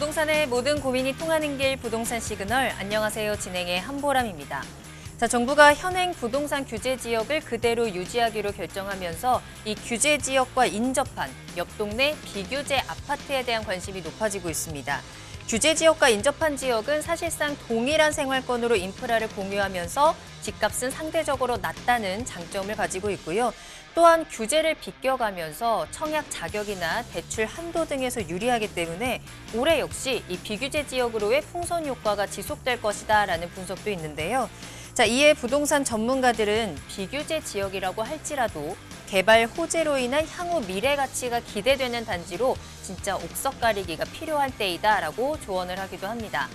부동산의 모든 고민이 통하는 길 부동산 시그널 안녕하세요 진행의 한보람입니다. 자, 정부가 현행 부동산 규제 지역을 그대로 유지하기로 결정하면서 이 규제 지역과 인접한 옆 동네 비규제 아파트에 대한 관심이 높아지고 있습니다. 규제 지역과 인접한 지역은 사실상 동일한 생활권으로 인프라를 공유하면서 집값은 상대적으로 낮다는 장점을 가지고 있고요. 또한 규제를 비껴가면서 청약 자격이나 대출 한도 등에서 유리하기 때문에 올해 역시 이 비규제 지역으로의 풍선 효과가 지속될 것이다 라는 분석도 있는데요. 자, 이에 부동산 전문가들은 비규제 지역이라고 할지라도 개발 호재로 인한 향후 미래 가치가 기대되는 단지로 진짜 옥석 가리기가 필요한 때이다라고 조언을 하기도 합니다.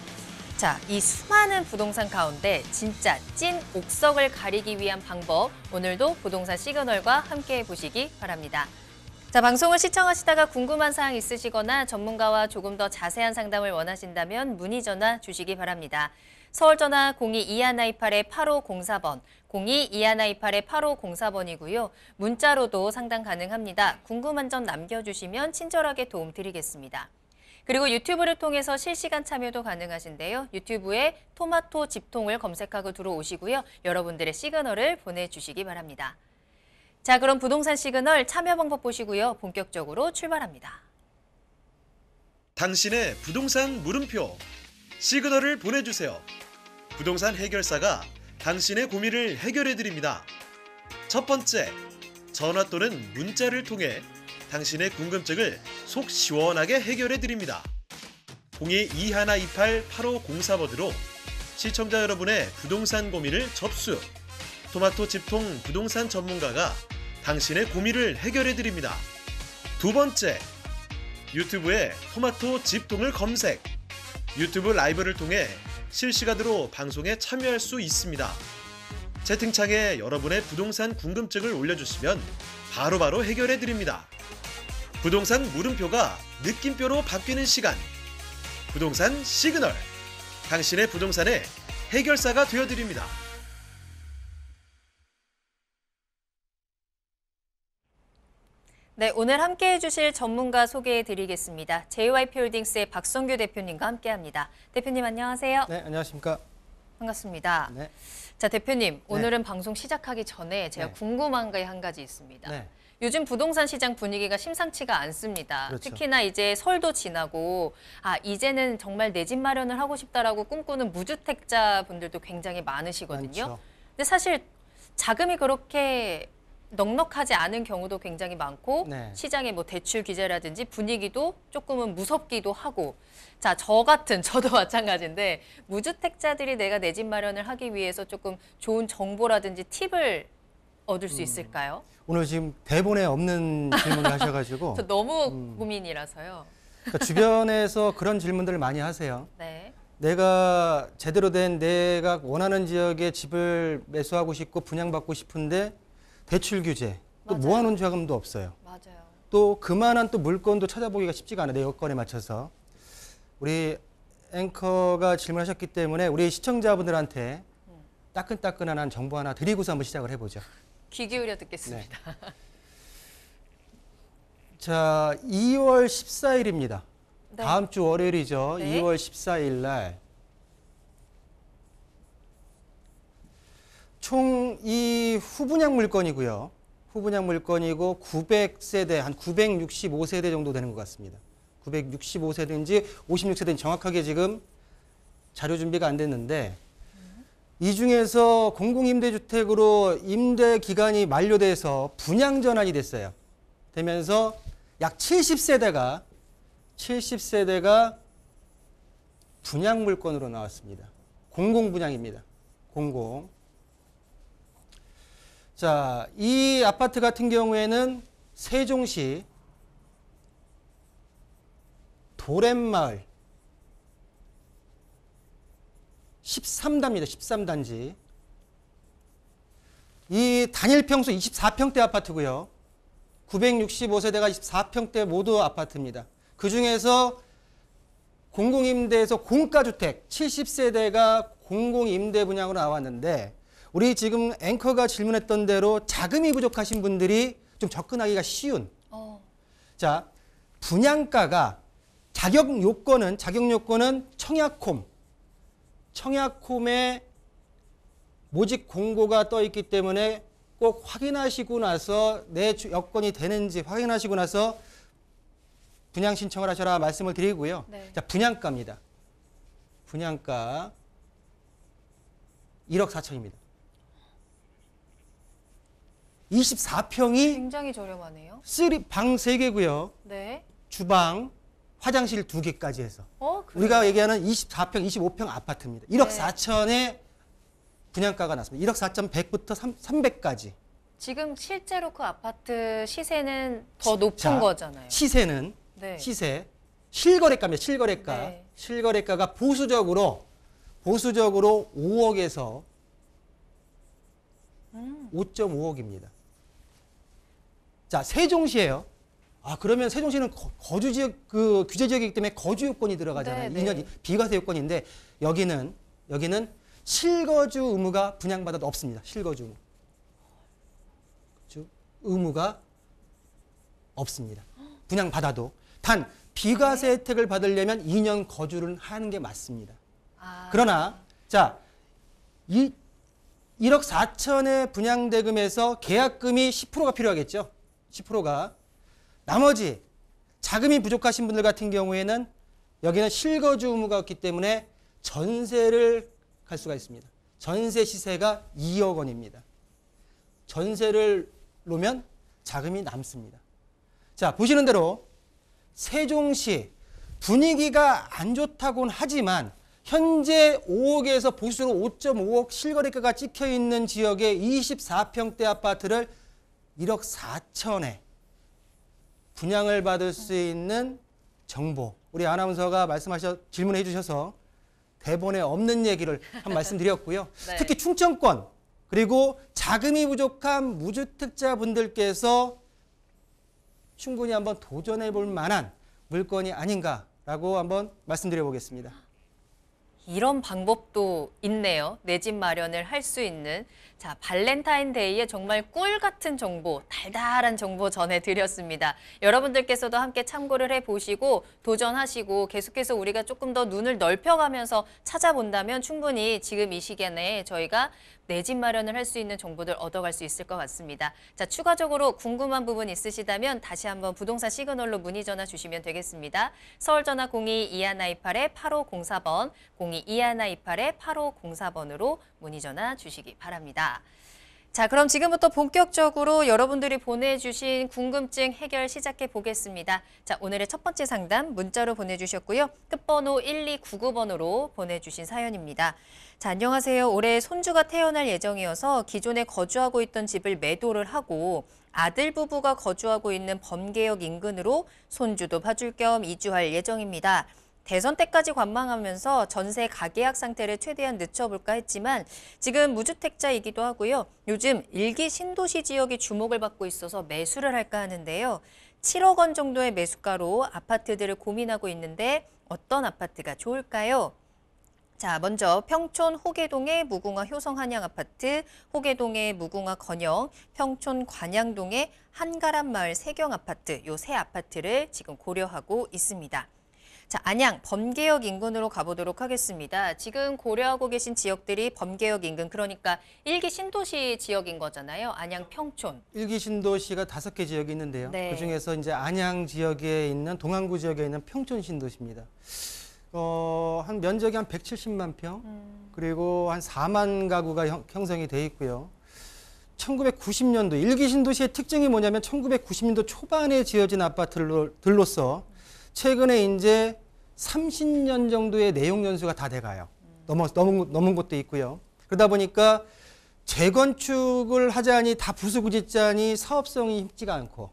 자, 이 수많은 부동산 가운데 진짜 찐 옥석을 가리기 위한 방법 오늘도 부동산 시그널과 함께해 보시기 바랍니다. 자, 방송을 시청하시다가 궁금한 사항 있으시거나 전문가와 조금 더 자세한 상담을 원하신다면 문의 전화 주시기 바랍니다. 서울 전화 02-2128-8504번, 02-2128-8504번이고요. 문자로도 상담 가능합니다. 궁금한 점 남겨주시면 친절하게 도움드리겠습니다. 그리고 유튜브를 통해서 실시간 참여도 가능하신데요. 유튜브에 토마토 집통을 검색하고 들어오시고요. 여러분들의 시그널을 보내주시기 바랍니다. 자, 그럼 부동산 시그널 참여 방법 보시고요. 본격적으로 출발합니다. 당신의 부동산 물음표 시그널을 보내주세요. 부동산 해결사가 당신의 고민을 해결해드립니다. 첫 번째, 전화 또는 문자를 통해 당신의 궁금증을 속 시원하게 해결해 드립니다. 02-2128-8504번으로 시청자 여러분의 부동산 고민을 접수. 토마토 집통 부동산 전문가가 당신의 고민을 해결해 드립니다. 두 번째, 유튜브에 토마토 집통을 검색. 유튜브 라이브를 통해 실시간으로 방송에 참여할 수 있습니다. 채팅창에 여러분의 부동산 궁금증을 올려주시면 바로바로 해결해 드립니다. 부동산 물음표가 느낌표로 바뀌는 시간. 부동산 시그널. 당신의 부동산의 해결사가 되어 드립니다. 네, 오늘 함께 해주실 전문가 소개해 드리겠습니다. JYP 홀딩스의 박성규 대표님과 함께 합니다. 대표님 안녕하세요. 네, 안녕하십니까. 반갑습니다. 네. 자 대표님 네. 오늘은 방송 시작하기 전에 제가 네. 궁금한 게 한 가지 있습니다. 네. 요즘 부동산 시장 분위기가 심상치가 않습니다. 그렇죠. 특히나 이제 설도 지나고 아 이제는 정말 내 집 마련을 하고 싶다라고 꿈꾸는 무주택자 분들도 굉장히 많으시거든요. 많죠. 근데 사실 자금이 그렇게 넉넉하지 않은 경우도 굉장히 많고 네. 시장의 뭐 대출 규제라든지 분위기도 조금은 무섭기도 하고 자 저 같은 저도 마찬가지인데 무주택자들이 내가 내 집 마련을 하기 위해서 조금 좋은 정보라든지 팁을 얻을 수 음. 있을까요? 음, 오늘 지금 대본에 없는 질문을 하셔가지고 저 너무 음. 고민이라서요. 그러니까 주변에서 그런 질문들을 많이 하세요. 네. 내가 제대로 된 내가 원하는 지역에 집을 매수하고 싶고 분양받고 싶은데 대출 규제, 또 맞아요. 모 자금도 없어요. 맞아요. 또 그만한 또 물건도 찾아보기가 쉽지가 않아요. 내 여건에 맞춰서. 우리 앵커가 질문하셨기 때문에 우리 시청자분들한테 음. 따끈따끈한 한 정보 하나 드리고서 한번 시작을 해보죠. 귀 기울여 듣겠습니다. 네. 자, 2월 14일입니다. 네. 다음 주 월요일이죠. 네. 2월 14일 날 총이 후분양 물건이고요. 후분양 물건이고 900세대, 한 965세대 정도 되는 것 같습니다. 965세대인지 56세대인지 정확하게 지금 자료 준비가 안 됐는데 이 중에서 공공임대주택으로 임대 기간이 만료돼서 분양 전환이 됐어요. 되면서 약 70세대가 70세대가 분양 물건으로 나왔습니다. 공공 분양입니다. 공공. 자, 이 아파트 같은 경우에는 세종시 도렘마을 13단입니다. 13단지. 이 단일 평수 24평대 아파트고요. 965세대가 24평대 모두 아파트입니다. 그 중에서 공공임대에서 공가주택 70세대가 공공임대 분양으로 나왔는데 우리 지금 앵커가 질문했던 대로 자금이 부족하신 분들이 좀 접근하기가 쉬운. 어. 자, 분양가가 자격 요건은 자격 요건은 청약홈. 청약홈에 모집 공고가 떠 있기 때문에 꼭 확인하시고 나서 내 여건이 되는지 확인하시고 나서 분양 신청을 하셔라 말씀을 드리고요. 네. 자, 분양가입니다. 분양가 1억 4천입니다. 24평이 굉장히 저렴하네요. 쓰리 방 3개고요. 네. 주방, 화장실 2개까지 해서 어, 우리가 얘기하는 24평, 25평 아파트입니다. 1억 네. 4천에 분양가가 났습니다. 1억 4천 100부터 3, 300까지. 지금 실제로 그 아파트 시세는 더 높은 자, 거잖아요. 시세는 네. 시세 실거래가입니다. 실거래가. 네. 실거래가가 보수적으로 보수적으로 5억에서 음. 5.5억입니다. 자, 세종시예요. 아, 그러면 세종시는 거, 주 지역 그 규제 지역이기 때문에 거주 요건이 들어가잖아요. 네, 2년 네. 비과세 요건인데 여기는 여기는 실거주 의무가 분양받아도 없습니다. 실거주 의무. 의무가 없습니다. 분양받아도. 단 비과세 네. 혜택을 받으려면 2년 거주를 하는 게 맞습니다. 아. 그러나 자, 이 1억 4천의 분양대금에서 계약금이 10%가 필요하겠죠. 10%가 나머지 자금이 부족하신 분들 같은 경우에는 여기는 실거주 의무가 없기 때문에 전세를 갈 수가 있습니다. 전세 시세가 2억 원입니다. 전세를 놓으면 자금이 남습니다. 자, 보시는 대로 세종시 분위기가 안 좋다고는 하지만 현재 5억에서 보수로 5.5억 실거래가가 찍혀 있는 지역의 24평대 아파트를 1억 4천에 분양을 받을 수 있는 정보 우리 아나운서가 말씀하셔 질문해 주셔서 대본에 없는 얘기를 한 말씀드렸고요. 네. 특히 충청권 그리고 자금이 부족한 무주택자 분들께서 충분히 한번 도전해 볼 만한 물건이 아닌가라고 한번 말씀드려 보겠습니다. 이런 방법도 있네요. 내 집 마련을 할 수 있는. 자, 발렌타인데이에 정말 꿀 같은 정보, 달달한 정보 전해드렸습니다. 여러분들께서도 함께 참고를 해보시고 도전하시고 계속해서 우리가 조금 더 눈을 넓혀가면서 찾아본다면 충분히 지금 이 시간에 저희가 내집 마련을 할 수 있는 정보들 얻어갈 수 있을 것 같습니다. 자, 추가적으로 궁금한 부분 있으시다면 다시 한번 부동산 시그널로 문의 전화 주시면 되겠습니다. 서울 전화 02-2128-8504번, 02-2128-8504번으로 문의 전화 주시기 바랍니다. 자, 그럼 지금부터 본격적으로 여러분들이 보내주신 궁금증 해결 시작해 보겠습니다. 자, 오늘의 첫 번째 상담 문자로 보내주셨고요. 끝번호 1299번으로 보내주신 사연입니다. 자, 안녕하세요. 올해 손주가 태어날 예정이어서 기존에 거주하고 있던 집을 매도를 하고 아들 부부가 거주하고 있는 범계역 인근으로 손주도 봐줄 겸 이주할 예정입니다. 대선 때까지 관망하면서 전세 가계약 상태를 최대한 늦춰볼까 했지만 지금 무주택자이기도 하고요. 요즘 일기 신도시 지역이 주목을 받고 있어서 매수를 할까 하는데요. 7억 원 정도의 매수가로 아파트들을 고민하고 있는데 어떤 아파트가 좋을까요? 자, 먼저 평촌 호계동의 무궁화 효성 한양 아파트, 호계동의 무궁화 건영, 평촌 관양동의 한가람 마을 세경 아파트, 요 세 아파트를 지금 고려하고 있습니다. 자, 안양 범계역 인근으로 가보도록 하겠습니다. 지금 고려하고 계신 지역들이 범계역 인근 그러니까 일기 신도시 지역인 거잖아요. 안양 평촌. 일기 신도시가 다섯 개 지역이 있는데요. 네. 그중에서 이제 안양 지역에 있는 동안구 지역에 있는 평촌 신도시입니다. 어, 한 면적이 한 170만 평, 음. 그리고 한 4만 가구가 형, 형성이 돼 있고요. 1990년도 일기 신도시의 특징이 뭐냐면 1990년도 초반에 지어진 아파트들로서 최근에 이제 30년 정도의 내용 연수가 다 돼가요. 넘어, 넘은, 넘은 것도 있고요. 그러다 보니까 재건축을 하자니 다 부수부짓자니 사업성이 힘지가 않고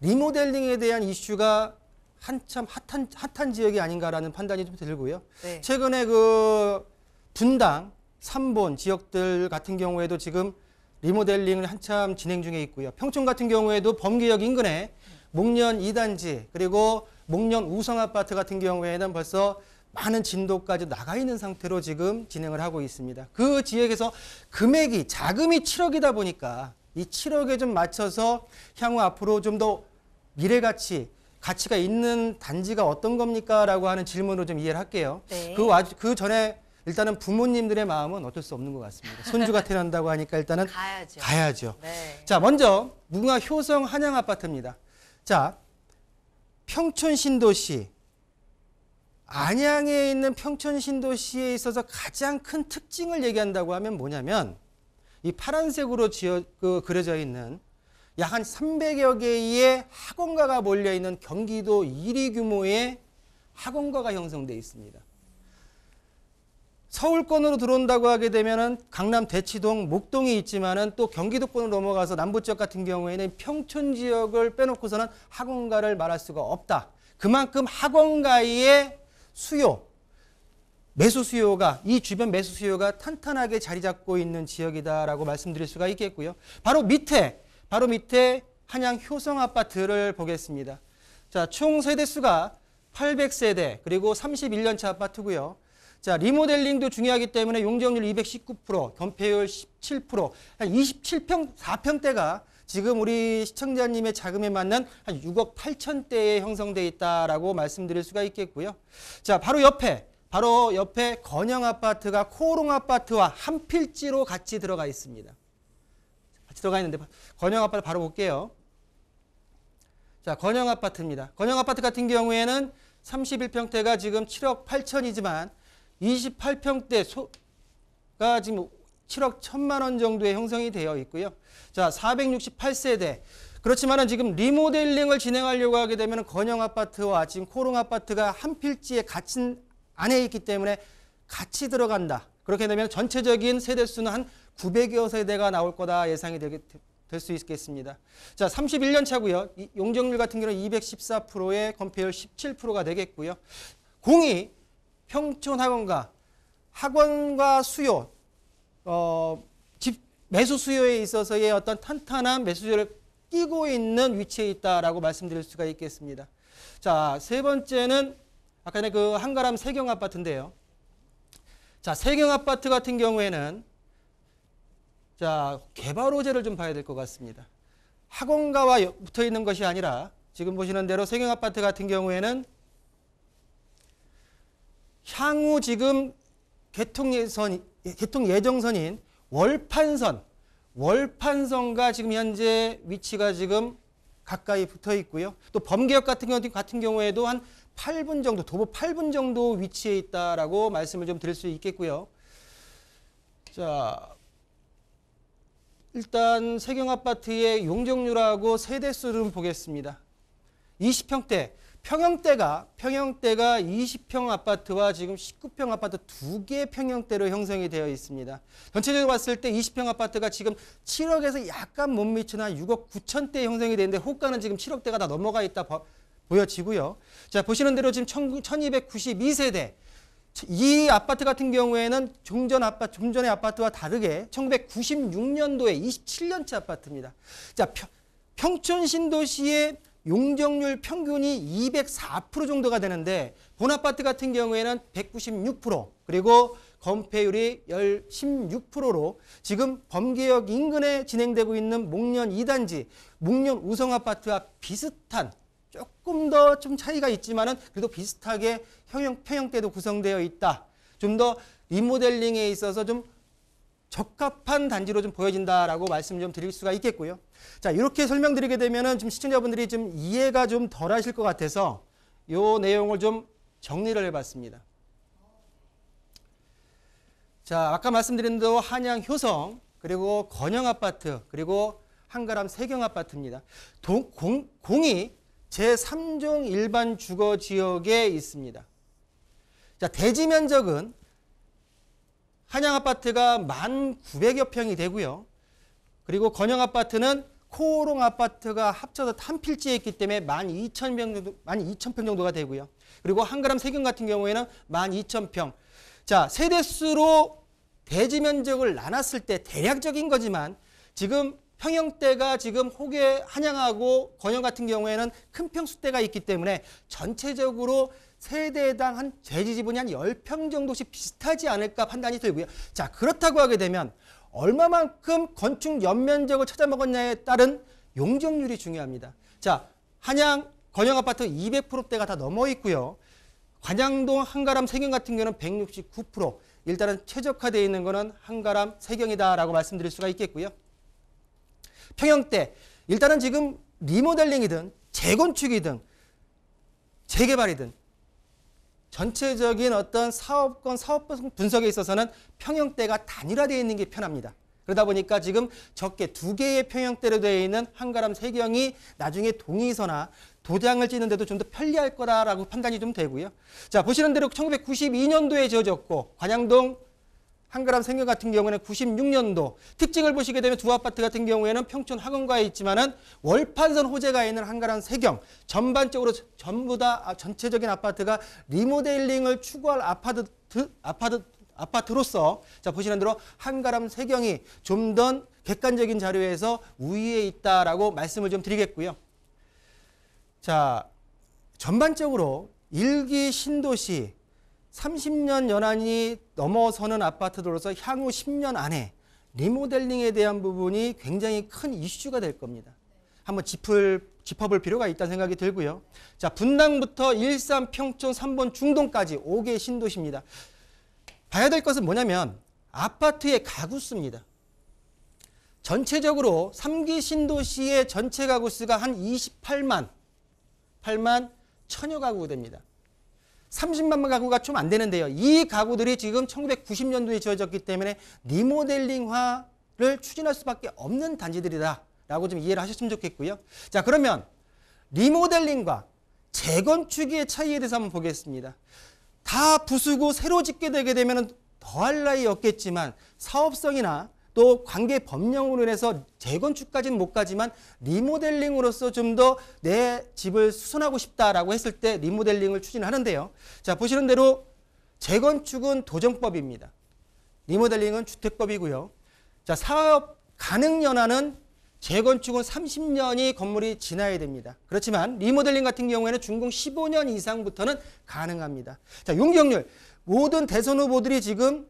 리모델링에 대한 이슈가 한참 핫한, 핫한 지역이 아닌가라는 판단이 좀 들고요. 네. 최근에 그 분당, 삼본 지역들 같은 경우에도 지금 리모델링을 한참 진행 중에 있고요. 평촌 같은 경우에도 범계역 인근에 목련 2단지 그리고 목련 우성 아파트 같은 경우에는 벌써 많은 진도까지 나가 있는 상태로 지금 진행을 하고 있습니다. 그 지역에서 금액이 자금이 7억이다 보니까 이 7억에 좀 맞춰서 향후 앞으로 좀 더 미래 가치 가치가 있는 단지가 어떤 겁니까라고 하는 질문으로 좀 이해를 할게요. 네. 그, 와, 그 전에 일단은 부모님들의 마음은 어쩔 수 없는 것 같습니다. 손주가 태어난다고 하니까 일단은 가야죠. 가야죠. 네. 자, 먼저 문화 효성 한양 아파트입니다. 자, 평촌 신도시 안양에 있는 평촌 신도시에 있어서 가장 큰 특징을 얘기한다고 하면 뭐냐면 이 파란색으로 지어, 그, 그려져 있는 약 한 300여 개의 학원가가 몰려 있는 경기도 1위 규모의 학원가가 형성돼 있습니다. 서울권으로 들어온다고 하게 되면은 강남 대치동, 목동이 있지만은 또 경기도권으로 넘어가서 남부 지역 같은 경우에는 평촌 지역을 빼놓고서는 학원가를 말할 수가 없다. 그만큼 학원가의 수요, 매수 수요가 이 주변 매수 수요가 탄탄하게 자리 잡고 있는 지역이다라고 말씀드릴 수가 있겠고요. 바로 밑에 바로 밑에 한양 효성 아파트를 보겠습니다. 자, 총 세대 수가 800세대 그리고 31년차 아파트고요. 자, 리모델링도 중요하기 때문에 용적률 219%, 건폐율 17%, 한 27평, 4평대가 지금 우리 시청자님의 자금에 맞는 한 6억 8천대에 형성돼 있다라고 말씀드릴 수가 있겠고요. 자, 바로 옆에 바로 옆에 건영 아파트가 코롱 아파트와 한 필지로 같이 들어가 있습니다. 같이 들어가 있는데 건영 아파트 바로 볼게요. 자, 건영 아파트입니다. 건영 아파트 같은 경우에는 31평대가 지금 7억 8천이지만 28평대가 소 지금 7억 1천만 원 정도에 형성이 되어 있고요. 자, 468세대. 그렇지만은 지금 리모델링을 진행하려고 하게 되면 건영 아파트와 지금 코롱 아파트가 한 필지에 갇힌 안에 있기 때문에 같이 들어간다. 그렇게 되면 전체적인 세대 수는 한 900여 세대가 나올 거다 예상이 되게 될수 있겠습니다. 자, 31년 차고요. 용적률 같은 경우는 214%에 건폐율 17%가 되겠고요. 공이 평촌 학원과 학원과 수요, 어, 집 매수 수요에 있어서의 어떤 탄탄한 매수 수요를 끼고 있는 위치에 있다라고 말씀드릴 수가 있겠습니다. 자, 세 번째는 아까 전에 그 한가람 세경 아파트인데요. 자, 세경 아파트 같은 경우에는 자, 개발 호재를 좀 봐야 될 것 같습니다. 학원가와 붙어 있는 것이 아니라 지금 보시는 대로 세경 아파트 같은 경우에는 향후 지금 개통 예선 개통 예정선인 월판선 월판선과 지금 현재 위치가 지금 가까이 붙어 있고요. 또 범계역 같은 경우 같은 경우에도 한 8분 정도 도보 8분 정도 위치에 있다라고 말씀을 좀 드릴 수 있겠고요. 자, 일단 세경아파트의 용적률하고 세대수를 보겠습니다. 20평대 평형대가 평형대가 20평 아파트와 지금 19평 아파트 두 개 평형대로 형성이 되어 있습니다. 전체적으로 봤을 때 20평 아파트가 지금 7억에서 약간 못 미치는 6억 9천대 형성이 되는데 호가는 지금 7억대가 다 넘어가 있다 보, 보여지고요. 자 보시는 대로 지금 1292세대 이 아파트 같은 경우에는 종전 아파좀 전의 아파트와 다르게 1996년도에 27년째 아파트입니다. 자 평, 평촌 신도시의 용적률 평균이 204% 정도가 되는데 본아파트 같은 경우에는 196% 그리고 건폐율이 16%로 지금 범계역 인근에 진행되고 있는 목련 2단지, 목련 우성아파트와 비슷한 조금 더 좀 차이가 있지만은 그래도 비슷하게 형형 평형대도 구성되어 있다. 좀 더 리모델링에 있어서 좀 적합한 단지로 좀 보여진다라고 말씀 좀 드릴 수가 있겠고요. 자, 이렇게 설명드리게 되면은 지금 시청자분들이 좀 이해가 좀 덜 하실 것 같아서 이 내용을 좀 정리를 해봤습니다. 자, 아까 말씀드린 대로 한양 효성, 그리고 건영 아파트, 그리고 한가람 세경 아파트입니다. 동, 공, 공이 제3종 일반 주거 지역에 있습니다. 자, 대지 면적은 한양아파트가 만9 0 0여 평이 되고요. 그리고 건영아파트는 코오롱 아파트가 합쳐서 한 필지에 있기 때문에 만2천평 정도, 1 2 0평 정도가 되고요. 그리고 한그람 세균 같은 경우에는 만2천평 자, 세대수로 대지 면적을 나눴을 때 대략적인 거지만 지금 평형대가 지금 호계 한양하고 건영 같은 경우에는 큰 평수대가 있기 때문에 전체적으로 세대당 한 재지 지분이 한 열 평 정도씩 비슷하지 않을까 판단이 들고요. 자, 그렇다고 하게 되면 얼마만큼 건축 연면적을 찾아먹었냐에 따른 용적률이 중요합니다. 자, 한양 건영 아파트 200%대가 다 넘어 있고요. 관양동 한가람 세경 같은 경우는 169%. 일단은 최적화되어 있는 거는 한가람 세경이다라고 말씀드릴 수가 있겠고요. 평형 때 일단은 지금 리모델링이든 재건축이든 재개발이든 전체적인 어떤 사업권, 사업 분석에 있어서는 평형대가 단일화되어 있는 게 편합니다. 그러다 보니까 지금 적게 두 개의 평형대로 되어 있는 한가람 세경이 나중에 동의서나 도장을 찍는데도 좀 더 편리할 거라라고 판단이 좀 되고요. 자, 보시는 대로 1992년도에 지어졌고 관양동 한그람 생경 같은 경우에는 96년도 특징을 보시게 되면 두 아파트 같은 경우에는 평촌 학원가에 있지만은 월판선 호재가 있는 한그람 세경 전반적으로 전부 다 아, 전체적인 아파트가 리모델링을 추구할 아파트 아파트 아파트로서 자 보시는 대로 한가람 세경이 좀 더 객관적인 자료에서 우위에 있다라고 말씀을 좀 드리겠고요. 자 전반적으로 일기 신도시 30년 연한이 넘어서는 아파트들로서 향후 10년 안에 리모델링에 대한 부분이 굉장히 큰 이슈가 될 겁니다. 한번 짚을, 짚어볼 필요가 있다는 생각이 들고요. 자, 분당부터 일산, 평촌, 3번 중동까지 5개 신도시입니다. 봐야 될 것은 뭐냐면 아파트의 가구 수입니다. 전체적으로 3기 신도시의 전체 가구 수가 한 28만, 8만 천여 가구 됩니다. 30만만 가구가 좀 안 되는데요. 이 가구들이 지금 1990년도에 지어졌기 때문에 리모델링화를 추진할 수밖에 없는 단지들이다라고 좀 이해를 하셨으면 좋겠고요. 자 그러면 리모델링과 재건축의 차이에 대해서 한번 보겠습니다. 다 부수고 새로 짓게 되게 되면 더할 나위 없겠지만 사업성이나 또 관계 법령으로 인해서 재건축까지는 못 가지만 리모델링으로서 좀 더 내 집을 수선하고 싶다라고 했을 때 리모델링을 추진하는데요. 자 보시는 대로 재건축은 도정법입니다. 리모델링은 주택법이고요. 자 사업 가능 연한은 재건축은 30년이 건물이 지나야 됩니다. 그렇지만 리모델링 같은 경우에는 준공 15년 이상부터는 가능합니다. 자 용적률 모든 대선 후보들이 지금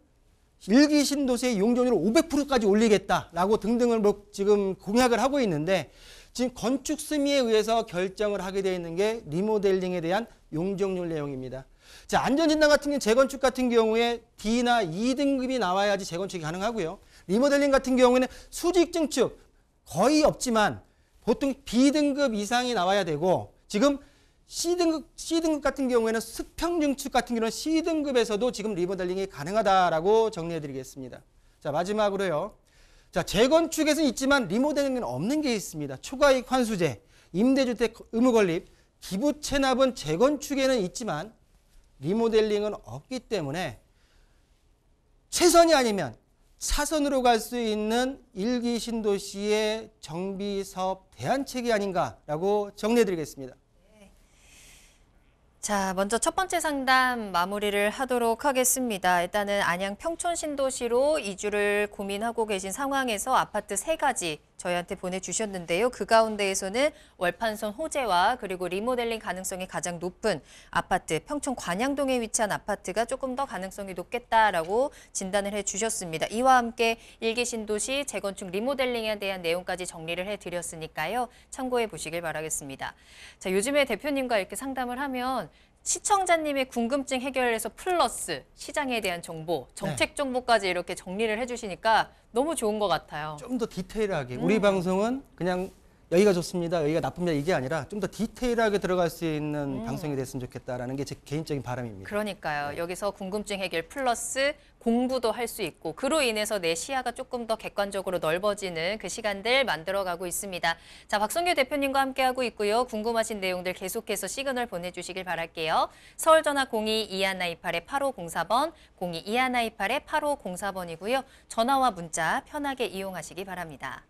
일기 신도세 용적률을 500%까지 올리겠다라고 등등을 뭐 지금 공약을 하고 있는데 지금 건축 심의에 의해서 결정을 하게 되어 있는 게 리모델링에 대한 용적률 내용입니다. 자, 안전진단 같은 경우 재건축 같은 경우에 D나 E등급이 나와야지 재건축이 가능하고요. 리모델링 같은 경우에는 수직 증축 거의 없지만 보통 B등급 이상이 나와야 되고 지금 C등급, C등급 같은 경우에는 수평증축 같은 경우는 C등급에서도 지금 리모델링이 가능하다라고 정리해드리겠습니다. 자 마지막으로요. 자 재건축에서는 있지만 리모델링은 없는 게 있습니다. 초과익 환수제, 임대주택 의무 건립, 기부 체납은 재건축에는 있지만 리모델링은 없기 때문에 최선이 아니면 차선으로 갈 수 있는 일기 신도시의 정비사업 대안책이 아닌가라고 정리해드리겠습니다. 자, 먼저 첫 번째 상담 마무리를 하도록 하겠습니다. 일단은 안양 평촌 신도시로 이주를 고민하고 계신 상황에서 아파트 세가지 저희한테 보내주셨는데요. 그 가운데에서는 월판선 호재와 그리고 리모델링 가능성이 가장 높은 아파트, 평촌 관양동에 위치한 아파트가 조금 더 가능성이 높겠다라고 진단을 해주셨습니다. 이와 함께 일기 신도시 재건축 리모델링에 대한 내용까지 정리를 해드렸으니까요. 참고해 보시길 바라겠습니다. 자, 요즘에 대표님과 이렇게 상담을 하면 시청자님의 궁금증 해결에서 플러스 시장에 대한 정보, 정책 네. 정보까지 이렇게 정리를 해주시니까 너무 좋은 것 같아요. 좀 더 디테일하게 음. 우리 방송은 그냥 여기가 좋습니다, 여기가 나쁩니다 이게 아니라 좀 더 디테일하게 들어갈 수 있는 음. 방송이 됐으면 좋겠다라는 게 제 개인적인 바람입니다. 그러니까요. 네. 여기서 궁금증 해결 플러스 공부도 할 수 있고 그로 인해서 내 시야가 조금 더 객관적으로 넓어지는 그 시간들 만들어가고 있습니다. 자, 박성규 대표님과 함께하고 있고요. 궁금하신 내용들 계속해서 시그널 보내주시길 바랄게요. 서울전화 02-2128-8504번, 02-2128-8504번이고요. 전화와 문자 편하게 이용하시기 바랍니다.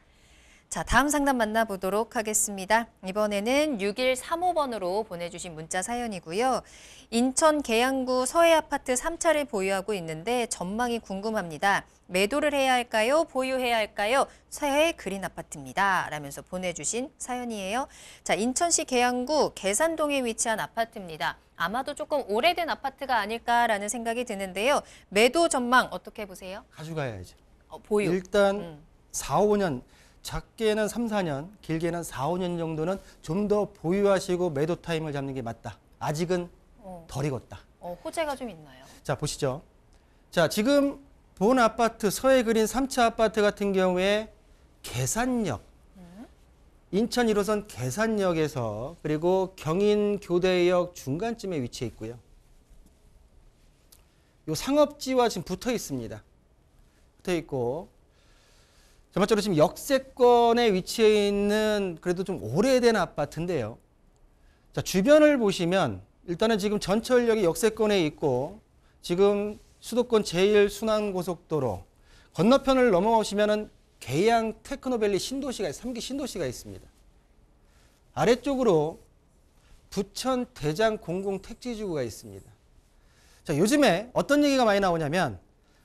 자, 다음 상담 만나보도록 하겠습니다. 이번에는 6135번으로 보내주신 문자 사연이고요. 인천 계양구 서해아파트 3차를 보유하고 있는데 전망이 궁금합니다. 매도를 해야 할까요? 보유해야 할까요? 서해 그린 아파트입니다. 라면서 보내주신 사연이에요. 자, 인천시 계양구 계산동에 위치한 아파트입니다. 아마도 조금 오래된 아파트가 아닐까라는 생각이 드는데요. 매도 전망 어떻게 보세요? 가져가야죠. 어, 보유. 일단 음. 4, 5년 작게는 3, 4년, 길게는 4, 5년 정도는 좀 더 보유하시고 매도 타임을 잡는 게 맞다. 아직은 어. 덜 익었다. 어, 호재가 좀 있나요? 자, 보시죠. 자, 지금 본 아파트, 서해 그린 3차 아파트 같은 경우에 계산역, 음. 인천 1호선 계산역에서 그리고 경인 교대역 중간쯤에 위치해 있고요. 요 상업지와 지금 붙어 있습니다. 붙어 있고 두 번째로 지금 역세권에 위치해 있는 그래도 좀 오래된 아파트인데요. 자, 주변을 보시면 일단은 지금 전철역이 역세권에 있고 지금 수도권 제일순환고속도로 건너편을 넘어오시면은 계양 테크노밸리 신도시가 3기 신도시가 있습니다. 아래쪽으로 부천 대장 공공 택지지구가 있습니다. 자, 요즘에 어떤 얘기가 많이 나오냐면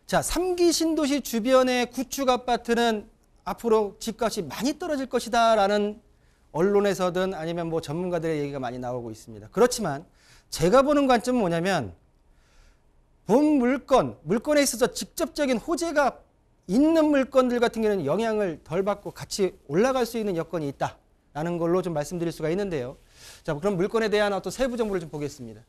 자, 3기 신도시 주변의 구축 아파트는 앞으로 집값이 많이 떨어질 것이다라는 언론에서든 아니면 뭐 전문가들의 얘기가 많이 나오고 있습니다. 그렇지만 제가 보는 관점은 뭐냐면 본 물건, 물건에 있어서 직접적인 호재가 있는 물건들 같은 경우는 영향을 덜 받고 같이 올라갈 수 있는 여건이 있다라는 걸로 좀 말씀드릴 수가 있는데요. 자, 뭐 그럼 물건에 대한 어떤 세부 정보를 좀 보겠습니다.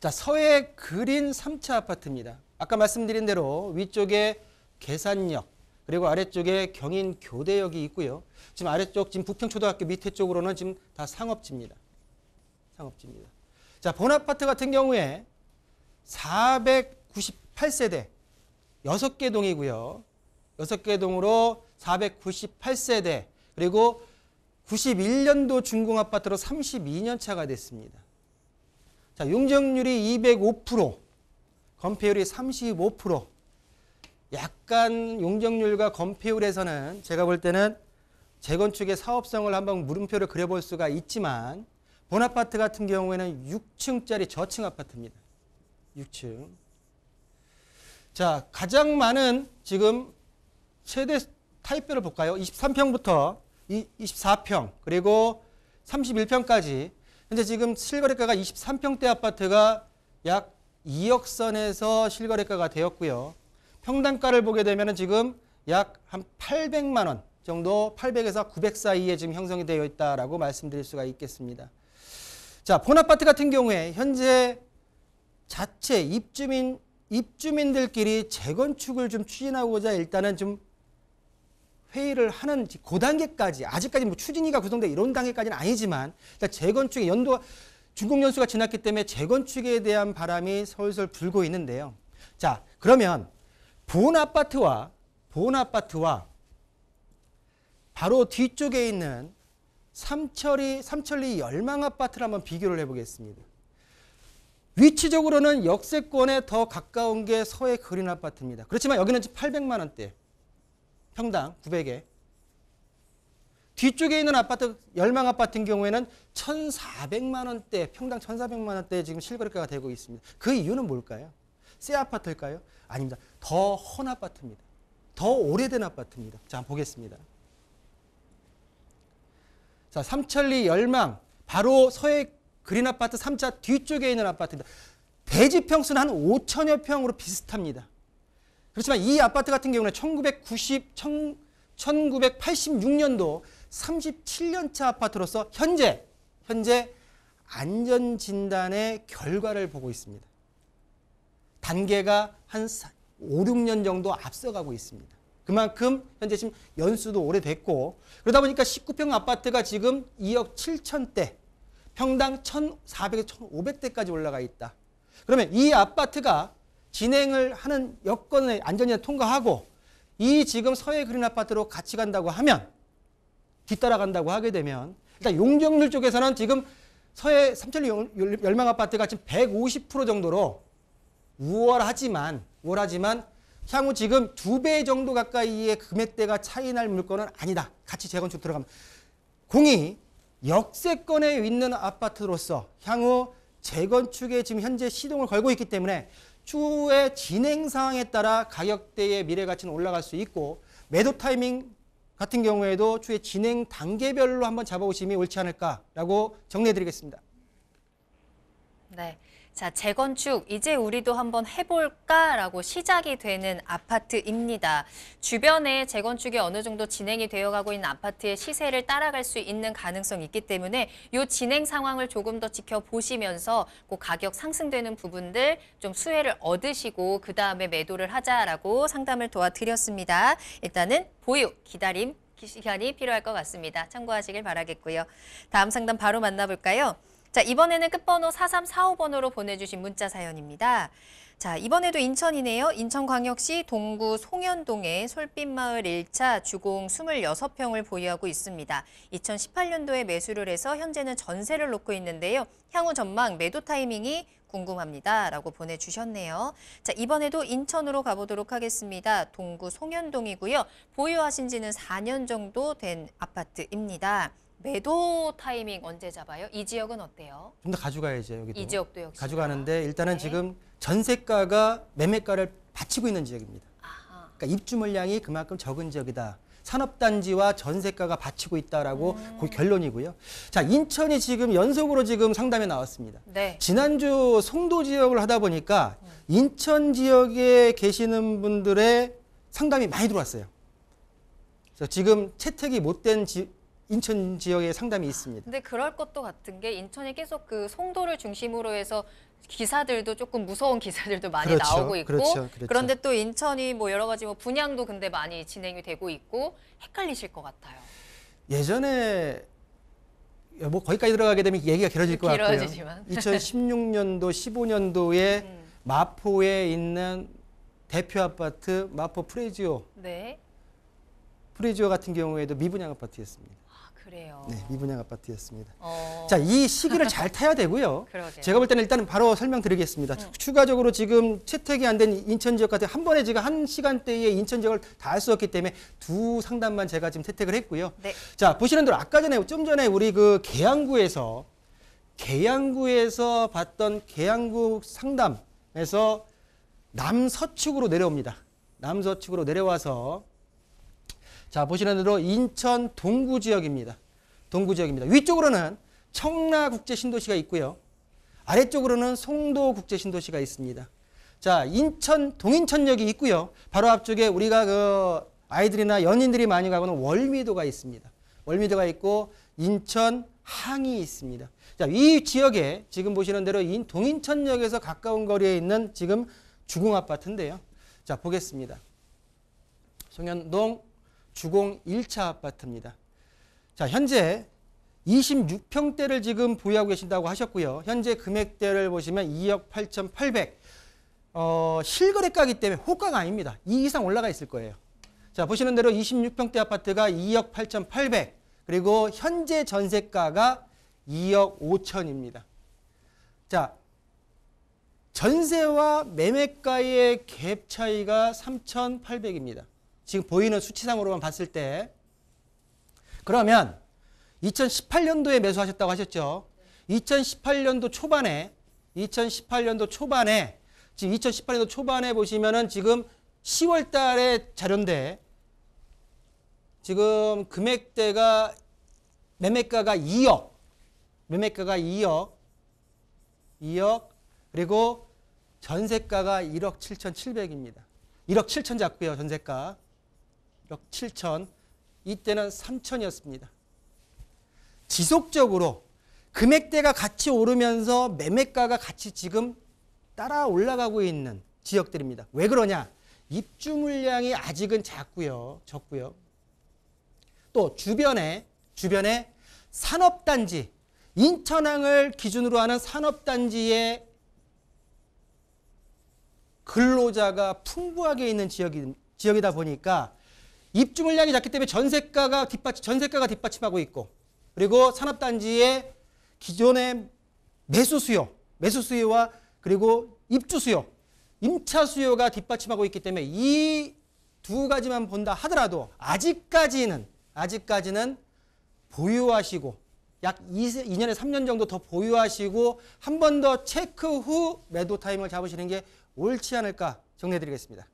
자, 서해 그린 3차 아파트입니다. 아까 말씀드린 대로 위쪽에 계산역, 그리고 아래쪽에 경인 교대역이 있고요. 지금 아래쪽 지금 북평초등학교 밑에 쪽으로는 지금 다 상업지입니다. 상업지입니다. 자, 본아파트 같은 경우에 498세대 6개 동이고요. 6개 동으로 498세대 그리고 91년도 준공 아파트로 32년 차가 됐습니다. 자, 용적률이 205%, 건폐율이 35%, 약간 용적률과 건폐율에서는 제가 볼 때는 재건축의 사업성을 한번 물음표를 그려볼 수가 있지만 본아파트 같은 경우에는 6층짜리 저층 아파트입니다. 6층. 자, 가장 많은 지금 최대 타입별을 볼까요? 23평부터 24평 그리고 31평까지 현재 지금 실거래가가 23평대 아파트가 약 2억 선에서 실거래가가 되었고요. 평단가를 보게 되면 지금 약 한 800만 원 정도 800에서 900 사이에 지금 형성이 되어 있다라고 말씀드릴 수가 있겠습니다. 자, 본아파트 같은 경우에 현재 자체 입주민 입주민들끼리 재건축을 좀 추진하고자 일단은 좀 회의를 하는 고 단계까지 아직까지 뭐추진위가 구성돼 이런 단계까지는 아니지만 일단 재건축의 연도 중국 연수가 지났기 때문에 재건축에 대한 바람이 솔솔 불고 있는데요. 자 그러면 본 아파트와 본 아파트와 바로 뒤쪽에 있는 삼철리 삼천리 열망 아파트를 한번 비교를 해보겠습니다. 위치적으로는 역세권에 더 가까운 게 서해 그린 아파트입니다. 그렇지만 여기는 800만 원대 평당 900에 뒤쪽에 있는 아파트 열망 아파트인 경우에는 1,400만 원대 평당 1,400만 원대 지금 실거래가가 되고 있습니다. 그 이유는 뭘까요? 새 아파트일까요? 아닙니다. 더 헌 아파트입니다. 더 오래된 아파트입니다. 자, 보겠습니다. 자, 삼천리 열망. 바로 서해 그린 아파트 3차 뒤쪽에 있는 아파트입니다. 대지 평수는 한 5천여 평으로 비슷합니다. 그렇지만 이 아파트 같은 경우는 1990, 1986년도 37년차 아파트로서 현재 현재 안전진단의 결과를 보고 있습니다. 단계가 한 5, 6년 정도 앞서가고 있습니다. 그만큼 현재 지금 연수도 오래됐고 그러다 보니까 19평 아파트가 지금 2억 7천대 평당 1,400에서 1,500대까지 올라가 있다. 그러면 이 아파트가 진행을 하는 여건의 안전이나 통과하고 이 지금 서해 그린 아파트로 같이 간다고 하면 뒤따라간다고 하게 되면 일단 용적률 쪽에서는 지금 서해 삼천리 열망 아파트가 지금 150% 정도로 우월하지만 우월하지만 향후 지금 두 배 정도 가까이의 금액대가 차이 날 물건은 아니다. 같이 재건축 들어가면 공이 역세권에 있는 아파트로서 향후 재건축에 지금 현재 시동을 걸고 있기 때문에 추후의 진행 상황에 따라 가격대의 미래 가치는 올라갈 수 있고 매도 타이밍 같은 경우에도 추후의 진행 단계별로 한번 잡아보시면 옳지 않을까라고 정리해드리겠습니다. 네. 자, 재건축, 이제 우리도 한번 해볼까라고 시작이 되는 아파트입니다. 주변에 재건축이 어느 정도 진행이 되어가고 있는 아파트의 시세를 따라갈 수 있는 가능성이 있기 때문에 이 진행 상황을 조금 더 지켜보시면서 그 가격 상승되는 부분들 좀 수혜를 얻으시고 그 다음에 매도를 하자라고 상담을 도와드렸습니다. 일단은 보유, 기다림, 시간이 필요할 것 같습니다. 참고하시길 바라겠고요. 다음 상담 바로 만나볼까요? 자, 이번에는 끝번호 4345번으로 보내주신 문자 사연입니다. 자, 이번에도 인천이네요. 인천광역시 동구 송현동의 솔빛마을 1차 주공 26평을 보유하고 있습니다. 2018년도에 매수를 해서 현재는 전세를 놓고 있는데요. 향후 전망, 매도 타이밍이 궁금합니다. 라고 보내주셨네요. 자, 이번에도 인천으로 가보도록 하겠습니다. 동구 송현동이고요. 보유하신 지는 4년 정도 된 아파트입니다. 매도 타이밍 언제 잡아요? 이 지역은 어때요? 좀 더 가져가야죠 여기도. 이 지역도 역시 가져가는데 일단은 네. 지금 전세가가 매매가를 받치고 있는 지역입니다. 아하. 그러니까 입주 물량이 그만큼 적은 지역이다. 산업단지와 전세가가 받치고 있다라고 음. 그 결론이고요. 자, 인천이 지금 연속으로 지금 상담에 나왔습니다. 네. 지난주 송도 지역을 하다 보니까 음. 인천 지역에 계시는 분들의 상담이 많이 들어왔어요. 그래서 지금 채택이 못된 지, 인천 지역에 상담이 있습니다. 근데 그럴 것도 같은 게 인천이 계속 그 송도를 중심으로 해서 기사들도 조금 무서운 기사들도 많이 그렇죠, 나오고 있고 그렇죠, 그렇죠. 그런데 또 인천이 뭐 여러 가지 뭐 분양도 근데 많이 진행이 되고 있고 헷갈리실 것 같아요. 예전에 뭐 거기까지 들어가게 되면 얘기가 길어질 것 길어지지만. 같고요. 2016년도, 15년도에 음. 마포에 있는 대표 아파트 마포 프레지오, 네. 프레지오 같은 경우에도 미분양 아파트였습니다. 그래요. 네, 미분양 아파트였습니다. 어... 자, 이 시기를 잘 타야 되고요. 그러게요. 제가 볼 때는 일단 바로 설명드리겠습니다. 음. 추가적으로 지금 채택이 안 된 인천 지역 같은 한 번에 지금 한 시간대에 인천 지역을 다 할 수 없기 때문에 두 상담만 제가 지금 채택을 했고요. 네. 자, 보시는 대로 아까 전에 좀 전에 우리 그 계양구에서 계양구에서 봤던 계양구 상담에서 남서측으로 내려옵니다. 남서측으로 내려와서 자 보시는 대로 인천 동구 지역입니다. 동구 지역입니다. 위쪽으로는 청라 국제 신도시가 있고요. 아래쪽으로는 송도 국제 신도시가 있습니다. 자, 인천 동인천역이 있고요. 바로 앞쪽에 우리가 그 아이들이나 연인들이 많이 가고는 월미도가 있습니다. 월미도가 있고 인천 항이 있습니다. 자, 이 지역에 지금 보시는 대로 인 동인천역에서 가까운 거리에 있는 지금 주공 아파트인데요. 자, 보겠습니다. 송현동 주공 1차 아파트입니다. 자, 현재 26평대를 지금 보유하고 계신다고 하셨고요. 현재 금액대를 보시면 2억 8,800. 어, 실거래가기 때문에 호가가 아닙니다. 이 이상 올라가 있을 거예요. 자, 보시는 대로 26평대 아파트가 2억 8,800. 그리고 현재 전세가가 2억 5천입니다. 자, 전세와 매매가의 갭 차이가 3,800입니다. 지금 보이는 수치상으로만 봤을 때 그러면 2018년도에 매수하셨다고 하셨죠. 2018년도 초반에 2018년도 초반에 지금 2018년도 초반에 보시면은 지금 10월 달에 자료인데 지금 금액대가 매매가가 2억 매매가가 2억 2억 그리고 전세가가 1억 7 7 0입니다 1억 7천 잡고요. 전세가 1억 7천 이때는 3천이었습니다. 지속적으로 금액대가 같이 오르면서 매매가가 같이 지금 따라 올라가고 있는 지역들입니다. 왜 그러냐? 입주 물량이 아직은 작고요. 적고요. 또 주변에 주변에 산업단지 인천항을 기준으로 하는 산업단지의 근로자가 풍부하게 있는 지역이, 지역이다 보니까 입주 물량이 작기 때문에 전세가가 뒷받침, 전세가가 뒷받침하고 있고 그리고 산업단지의 기존의 매수 수요, 매수 수요와 그리고 입주 수요, 임차 수요가 뒷받침하고 있기 때문에 이 두 가지만 본다 하더라도 아직까지는 아직까지는 보유하시고 약 2년에 3년 정도 더 보유하시고 한 번 더 체크 후 매도 타임을 잡으시는 게 옳지 않을까 정리해 드리겠습니다.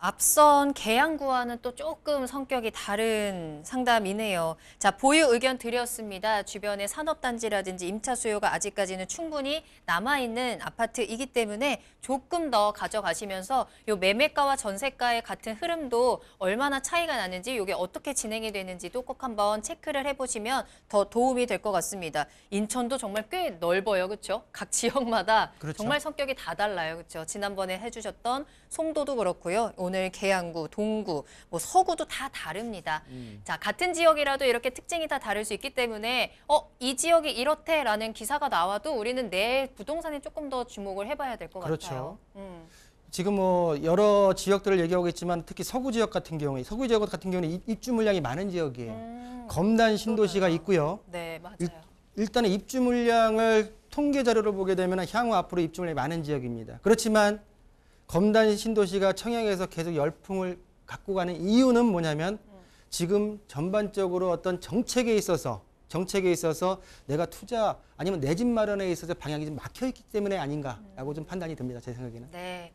앞선 개양구와는또 조금 성격이 다른 상담이네요. 자, 보유 의견 드렸습니다. 주변의 산업단지라든지 임차 수요가 아직까지는 충분히 남아있는 아파트이기 때문에 조금 더 가져가시면서 요 매매가와 전세가의 같은 흐름도 얼마나 차이가 나는지 이게 어떻게 진행이 되는지도 꼭 한번 체크를 해보시면 더 도움이 될 것 같습니다. 인천도 정말 꽤 넓어요. 그렇죠? 각 지역마다 그렇죠. 정말 성격이 다 달라요. 그렇죠? 지난번에 해주셨던 송도도 그렇고요. 오늘 계양구, 동구, 뭐 서구도 다 다릅니다. 음. 자 같은 지역이라도 이렇게 특징이 다 다를 수 있기 때문에 어 이 지역이 이렇대라는 기사가 나와도 우리는 내 부동산에 조금 더 주목을 해봐야 될것 그렇죠. 같아요. 음. 지금 뭐 여러 지역들을 얘기하고 있지만 특히 서구 지역 같은 경우에 서구 지역 같은 경우는 입주 물량이 많은 지역이에요. 음, 검단 신도시가 그러네요. 있고요. 네, 맞아요. 일, 일단은 입주 물량을 통계 자료를 보게 되면 향후 앞으로 입주 물량이 많은 지역입니다. 그렇지만 검단 신도시가 청양에서 계속 열풍을 갖고 가는 이유는 뭐냐면 지금 전반적으로 어떤 정책에 있어서 정책에 있어서 내가 투자 아니면 내 집 마련에 있어서 방향이 좀 막혀 있기 때문에 아닌가라고 좀 판단이 됩니다. 제 생각에는. 네.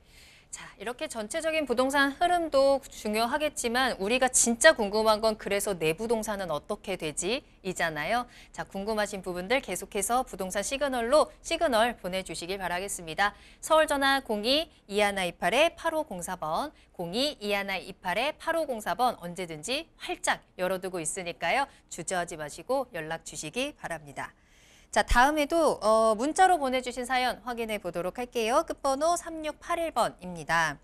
자, 이렇게 전체적인 부동산 흐름도 중요하겠지만 우리가 진짜 궁금한 건 그래서 내 부동산은 어떻게 되지? 이잖아요. 자, 궁금하신 부분들 계속해서 부동산 시그널로 시그널 보내주시길 바라겠습니다. 서울전화 02-2128-8504번, 02-2128-8504번 언제든지 활짝 열어두고 있으니까요. 주저하지 마시고 연락 주시기 바랍니다. 자 다음에도 어, 문자로 보내주신 사연 확인해 보도록 할게요. 끝번호 3681번입니다.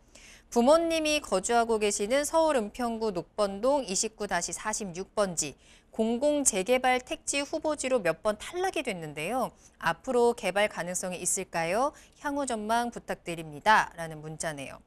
부모님이 거주하고 계시는 서울 은평구 녹번동 29-46번지 공공재개발 택지 후보지로 몇 번 탈락이 됐는데요. 앞으로 개발 가능성이 있을까요? 향후 전망 부탁드립니다. 라는 문자네요.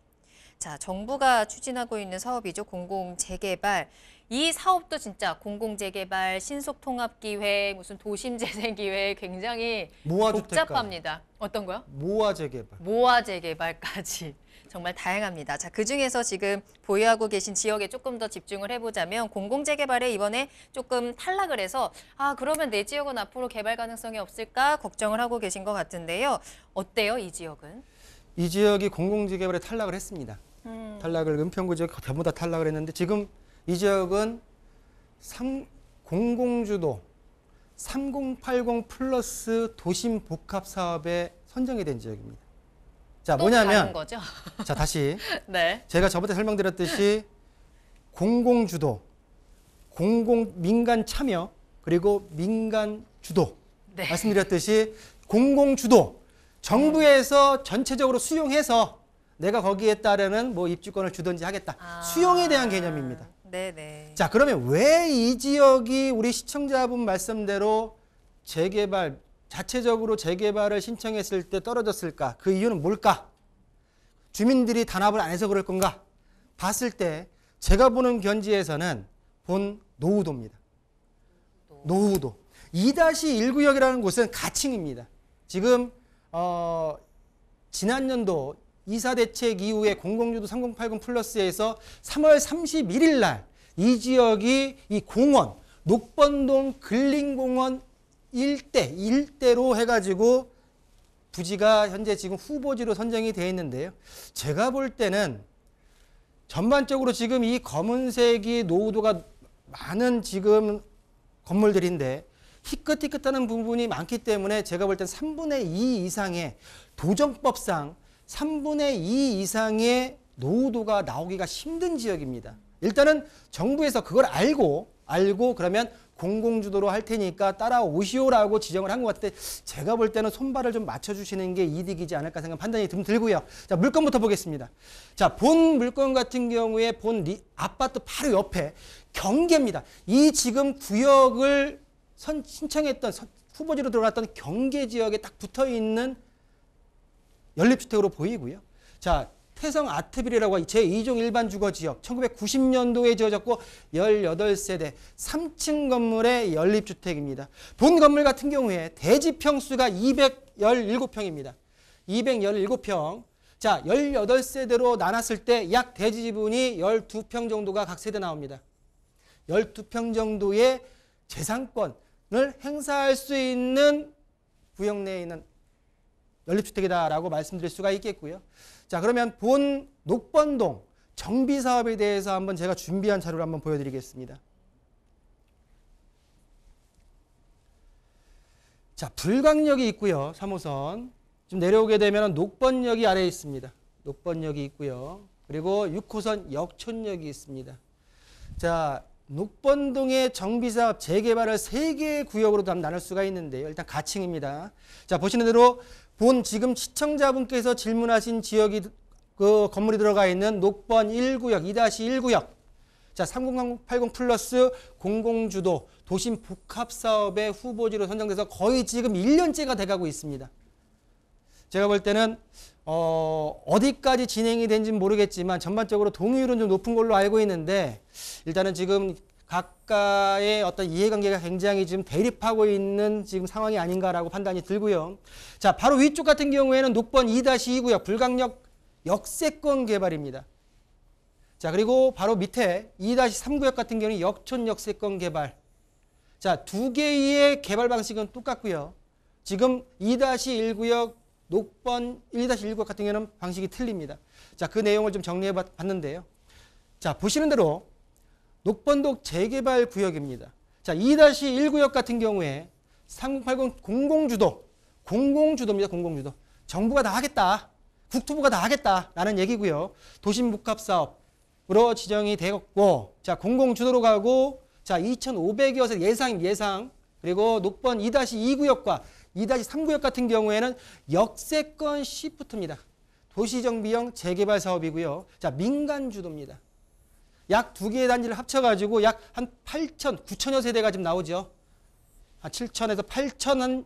자, 정부가 추진하고 있는 사업이죠. 공공재개발. 이 사업도 진짜 공공재개발, 신속통합기획, 무슨 도심재생기획 굉장히 무화주택까 복잡합니다. 어떤 거요? 모아재개발. 모아재개발까지. 정말 다양합니다. 자, 그중에서 지금 보유하고 계신 지역에 조금 더 집중을 해보자면 공공재개발에 이번에 조금 탈락을 해서 아 그러면 내 지역은 앞으로 개발 가능성이 없을까 걱정을 하고 계신 것 같은데요. 어때요, 이 지역은? 이 지역이 공공재개발에 탈락을 했습니다. 음. 탈락을 은평구 지역 전부 다 탈락을 했는데 지금 이 지역은 3, 공공주도 3080 플러스 도심 복합 사업에 선정이 된 지역입니다. 자, 뭐냐면 자, 다시 네. 제가 저번에 설명드렸듯이 공공 주도, 공공 민간 참여, 그리고 민간 주도. 네. 말씀드렸듯이 공공 주도 정부에서 전체적으로 수용해서 내가 거기에 따르는 뭐 입주권을 주든지 하겠다. 아. 수용에 대한 개념입니다. 네네. 자, 그러면 왜 이 지역이 우리 시청자분 말씀대로 재개발, 자체적으로 재개발을 신청했을 때 떨어졌을까? 그 이유는 뭘까? 주민들이 단합을 안 해서 그럴 건가? 봤을 때 제가 보는 견지에서는 본 노후도입니다. 노후도. 2-1구역이라는 곳은 가칭입니다. 지금 어, 지난 연도 이사 대책 이후에 공공6도3080 플러스에서 3월 31일 날 이 지역이 이 공원, 녹번동 근린공원 일대, 일대로 해가지고 부지가 현재 지금 후보지로 선정이 되어 있는데요. 제가 볼 때는 전반적으로 지금 이 검은색이 노후도가 많은 지금 건물들인데 희끗희끗하는 부분이 많기 때문에 제가 볼땐 3분의 2 이상의 도정법상 3분의 2 이상의 노후도가 나오기가 힘든 지역입니다. 일단은 정부에서 그걸 알고 알고 그러면 공공주도로 할 테니까 따라오시오라고 지정을 한 것 같은데 제가 볼 때는 손발을 좀 맞춰주시는 게 이득이지 않을까 생각 판단이 좀 들고요. 자 물건부터 보겠습니다. 자본 물건 같은 경우에 본 리, 아파트 바로 옆에 경계입니다. 이 지금 구역을 선, 신청했던 선, 후보지로 들어갔던 경계 지역에 딱 붙어 있는 연립주택으로 보이고요. 자, 태성 아트빌이라고 제2종 일반 주거지역 1990년도에 지어졌고 18세대 3층 건물의 연립주택입니다. 본 건물 같은 경우에 대지 평수가 217평입니다. 217평. 자, 18세대로 나눴을 때 약 대지 지분이 12평 정도가 각 세대 나옵니다. 12평 정도의 재산권을 행사할 수 있는 구역 내에 있는 연립주택이다라고 말씀드릴 수가 있겠고요. 자, 그러면 본 녹번동 정비 사업에 대해서 한번 제가 준비한 자료를 한번 보여드리겠습니다. 자, 불광역이 있고요. 3호선. 좀 내려오게 되면 녹번역이 아래에 있습니다. 녹번역이 있고요. 그리고 6호선 역촌역이 있습니다. 자, 녹번동의 정비사업 재개발을 3개의 구역으로 나눌 수가 있는데요. 일단 가칭입니다. 자, 보시는 대로 본 지금 시청자분께서 질문하신 지역이 그 건물이 들어가 있는 녹번 1구역, 2-1구역. 자, 3080 플러스 공공주도 도심 복합사업의 후보지로 선정돼서 거의 지금 1년째가 돼가고 있습니다. 제가 볼 때는 어, 어디까지 진행이 된지는 모르겠지만 전반적으로 동의율은 좀 높은 걸로 알고 있는데 일단은 지금 각가의 어떤 이해관계가 굉장히 지금 대립하고 있는 지금 상황이 아닌가라고 판단이 들고요. 자, 바로 위쪽 같은 경우에는 녹번2 2구요 불강력 역세권 개발입니다. 자, 그리고 바로 밑에 2-3구역 같은 경우는 역촌 역세권 개발. 자, 두 개의 개발 방식은 똑같고요. 지금 2-1구역 녹번 1-1구역 같은 경우는 방식이 틀립니다. 자, 그 내용을 좀 정리해 봤는데요. 자, 보시는 대로 녹번독 재개발 구역입니다. 자, 2-1구역 같은 경우에 3080 공공주도, 공공주도입니다. 공공주도. 정부가 다 하겠다. 국토부가 다 하겠다라는 얘기고요. 도심복합사업으로 지정이 되었고 자, 공공주도로 가고 자, 2,500여 세 예상 예상 그리고 녹번 2-2구역과 2-3구역 같은 경우에는 역세권 시프트입니다. 도시정비형 재개발 사업이고요. 자, 민간 주도입니다. 약두 개의 단지를 합쳐가지고 약 한 8천, 9천여 세대가 지금 나오죠. 7천에서 8천 한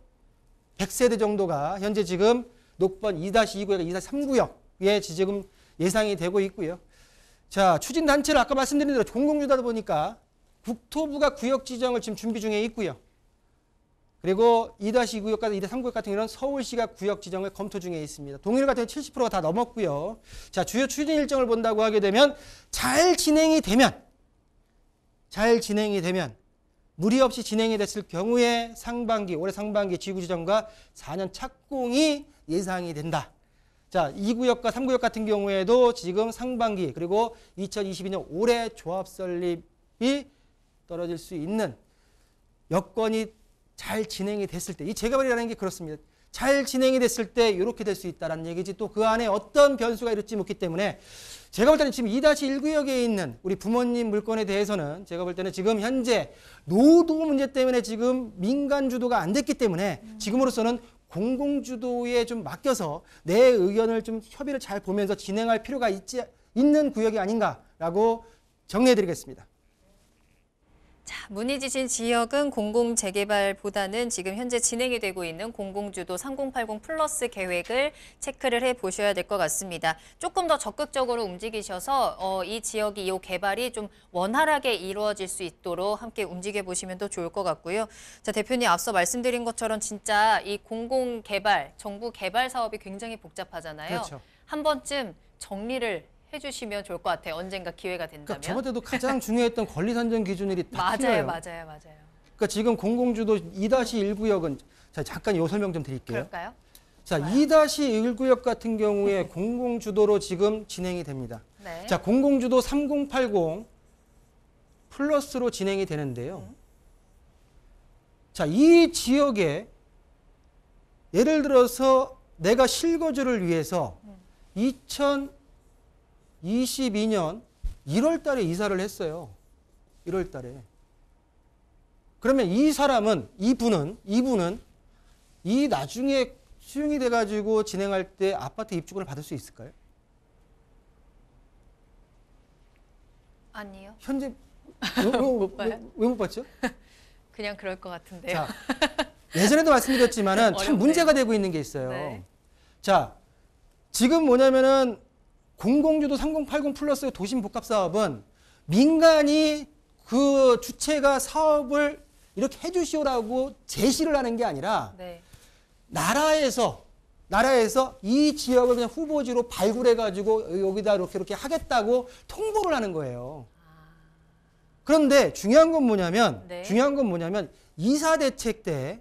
100세대 정도가 현재 지금 녹번 2-2구역, 2-3구역에 지금 예상이 되고 있고요. 자, 추진 단체를 아까 말씀드린 대로 공공유다다 보니까 국토부가 구역 지정을 지금 준비 중에 있고요. 그리고 2-2구역과 2-3구역 같은 경우는 서울시가 구역 지정을 검토 중에 있습니다. 동일 같은 경우 70%가 다 넘었고요. 자, 주요 추진 일정을 본다고 하게 되면 잘 진행이 되면 잘 진행이 되면 무리 없이 진행이 됐을 경우에 상반기, 올해 상반기 지구 지정과 4년 착공이 예상이 된다. 자, 2구역과 3구역 같은 경우에도 지금 상반기 그리고 2022년 올해 조합 설립이 떨어질 수 있는 여건이 잘 진행이 됐을 때이 재개발이라는 게 그렇습니다. 잘 진행이 됐을 때 이렇게 될 수 있다라는 얘기지 또 그 안에 어떤 변수가 이렇지 못기 때문에 제가 볼 때는 지금 2-1구역에 있는 우리 부모님 물건에 대해서는 제가 볼 때는 지금 현재 노도 문제 때문에 지금 민간 주도가 안 됐기 때문에 지금으로서는 공공 주도에 좀 맡겨서 내 의견을 좀 협의를 잘 보면서 진행할 필요가 있지 있는 구역이 아닌가라고 정리해 드리겠습니다. 자, 문의 주신 지역은 공공 재개발보다는 지금 현재 진행이 되고 있는 공공주도 3080 플러스 계획을 체크를 해 보셔야 될 것 같습니다. 조금 더 적극적으로 움직이셔서 어, 이 지역이 이 개발이 좀 원활하게 이루어질 수 있도록 함께 움직여 보시면 더 좋을 것 같고요. 자, 대표님 앞서 말씀드린 것처럼 진짜 이 공공 개발, 정부 개발 사업이 굉장히 복잡하잖아요. 그렇죠. 한 번쯤 정리를 해주시면 좋을 것 같아요. 언젠가 기회가 그러니까 된다면. 그러니까 저번에도 가장 중요했던 권리 산정 기준일이 다 맞아요, 필요해요. 맞아요, 맞아요. 그러니까 지금 공공주도 2-1구역은 자, 잠깐 요 설명 좀 드릴게요. 그럴까요? 자, 2-1구역 같은 경우에 공공주도로 지금 진행이 됩니다. 네. 자, 공공주도 3080 플러스로 진행이 되는데요. 음. 자, 이 지역에 예를 들어서 내가 실거주를 위해서 음. 22년 1월 달에 이사를 했어요. 1월 달에. 그러면 이 사람은, 이분은, 이분은 이 나중에 수용이 돼가지고 진행할 때 아파트 입주권을 받을 수 있을까요? 아니요. 현재 왜못 봐요? 왜못 봤죠? 그냥 그럴 것 같은데요. 자, 예전에도 말씀드렸지만참 문제가 되고 있는 게 있어요. 네. 자, 지금 뭐냐면은 공공주도 3080 플러스 도심 복합 사업은 민간이 그 주체가 사업을 이렇게 해주시오라고 제시를 하는 게 아니라 네. 나라에서 나라에서 이 지역을 그냥 후보지로 발굴해가지고 여기다 이렇게 이렇게 하겠다고 통보를 하는 거예요. 그런데 중요한 건 뭐냐면 네. 중요한 건 뭐냐면 이사 대책 때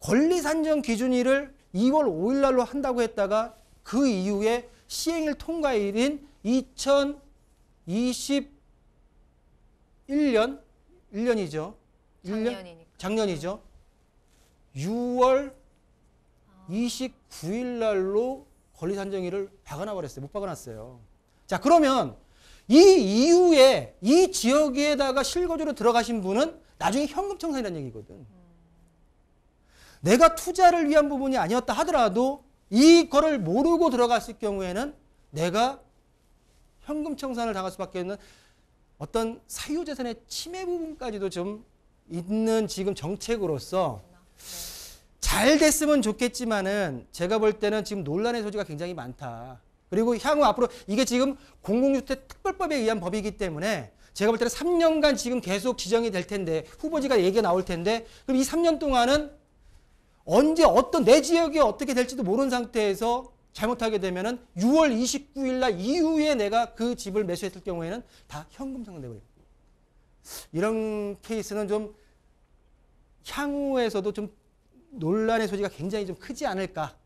권리 산정 기준일을 2월 5일 날로 한다고 했다가 그 이후에 시행일 통과일인 2021년 1년이죠. 1년? 작년이죠. 6월 29일 날로 권리 산정일을 박아놔 버렸어요. 못 박아놨어요. 자, 그러면 이 이후에 이 지역에다가 실거주로 들어가신 분은 나중에 현금 청산이라는 얘기거든. 내가 투자를 위한 부분이 아니었다 하더라도 이거를 모르고 들어갔을 경우에는 내가 현금 청산을 당할 수밖에 없는 어떤 사유재산의 침해 부분까지도 좀 있는 지금 정책으로서 잘 됐으면 좋겠지만은 제가 볼 때는 지금 논란의 소지가 굉장히 많다. 그리고 향후 앞으로 이게 지금 공공주택 특별법에 의한 법이기 때문에 제가 볼 때는 3년간 지금 계속 지정이 될 텐데 후보지가 얘기가 나올 텐데 그럼 이 3년 동안은 언제 어떤 내 지역이 어떻게 될지도 모르는 상태에서 잘못하게 되면은 6월 29일 날 이후에 내가 그 집을 매수했을 경우에는 다 현금 상환되고 이런 케이스는 좀 향후에서도 좀 논란의 소지가 굉장히 좀 크지 않을까.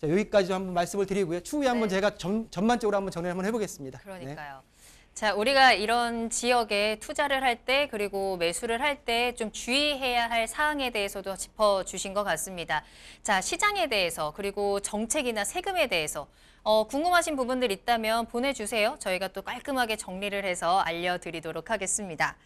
자, 여기까지 좀 한번 말씀을 드리고요. 추후에 네. 한번 제가 전, 전반적으로 한번 정리를 한번 해보겠습니다. 네. 그러니까요. 네. 자, 우리가 이런 지역에 투자를 할 때 그리고 매수를 할 때 좀 주의해야 할 사항에 대해서도 짚어주신 것 같습니다. 자, 시장에 대해서 그리고 정책이나 세금에 대해서 어, 궁금하신 부분들 있다면 보내주세요. 저희가 또 깔끔하게 정리를 해서 알려드리도록 하겠습니다.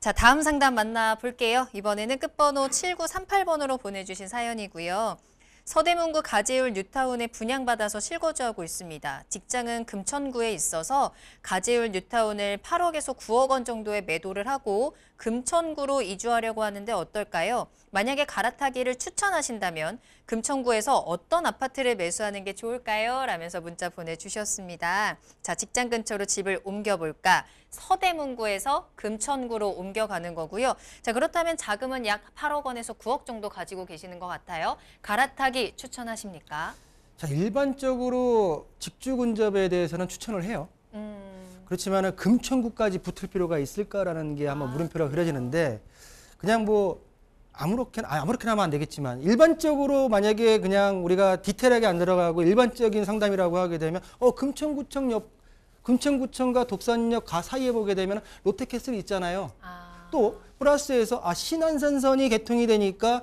자, 다음 상담 만나볼게요. 이번에는 끝번호 7938번으로 보내주신 사연이고요. 서대문구 가재울 뉴타운에 분양받아서 실거주하고 있습니다. 직장은 금천구에 있어서 가재울 뉴타운을 8억에서 9억 원 정도의 매도를 하고 금천구로 이주하려고 하는데 어떨까요? 만약에 갈아타기를 추천하신다면 금천구에서 어떤 아파트를 매수하는 게 좋을까요? 라면서 문자 보내주셨습니다. 자, 직장 근처로 집을 옮겨볼까? 서대문구에서 금천구로 옮겨가는 거고요. 자, 그렇다면 자금은 약 8억 원에서 9억 정도 가지고 계시는 것 같아요. 갈아타기 추천하십니까? 자, 일반적으로 직주 근접에 대해서는 추천을 해요. 음. 그렇지만 금천구까지 붙을 필요가 있을까라는 게 아마 물음표가 그려지는데 그냥 뭐 아무렇게나 아무렇게나 하면 안 되겠지만 일반적으로 만약에 그냥 우리가 디테일하게 안 들어가고 일반적인 상담이라고 하게 되면 어 금천구청 옆 금천구청과 독산역 가 사이에 보게 되면 롯데캐슬 있잖아요. 아. 또 플러스에서 아신안선선이 개통이 되니까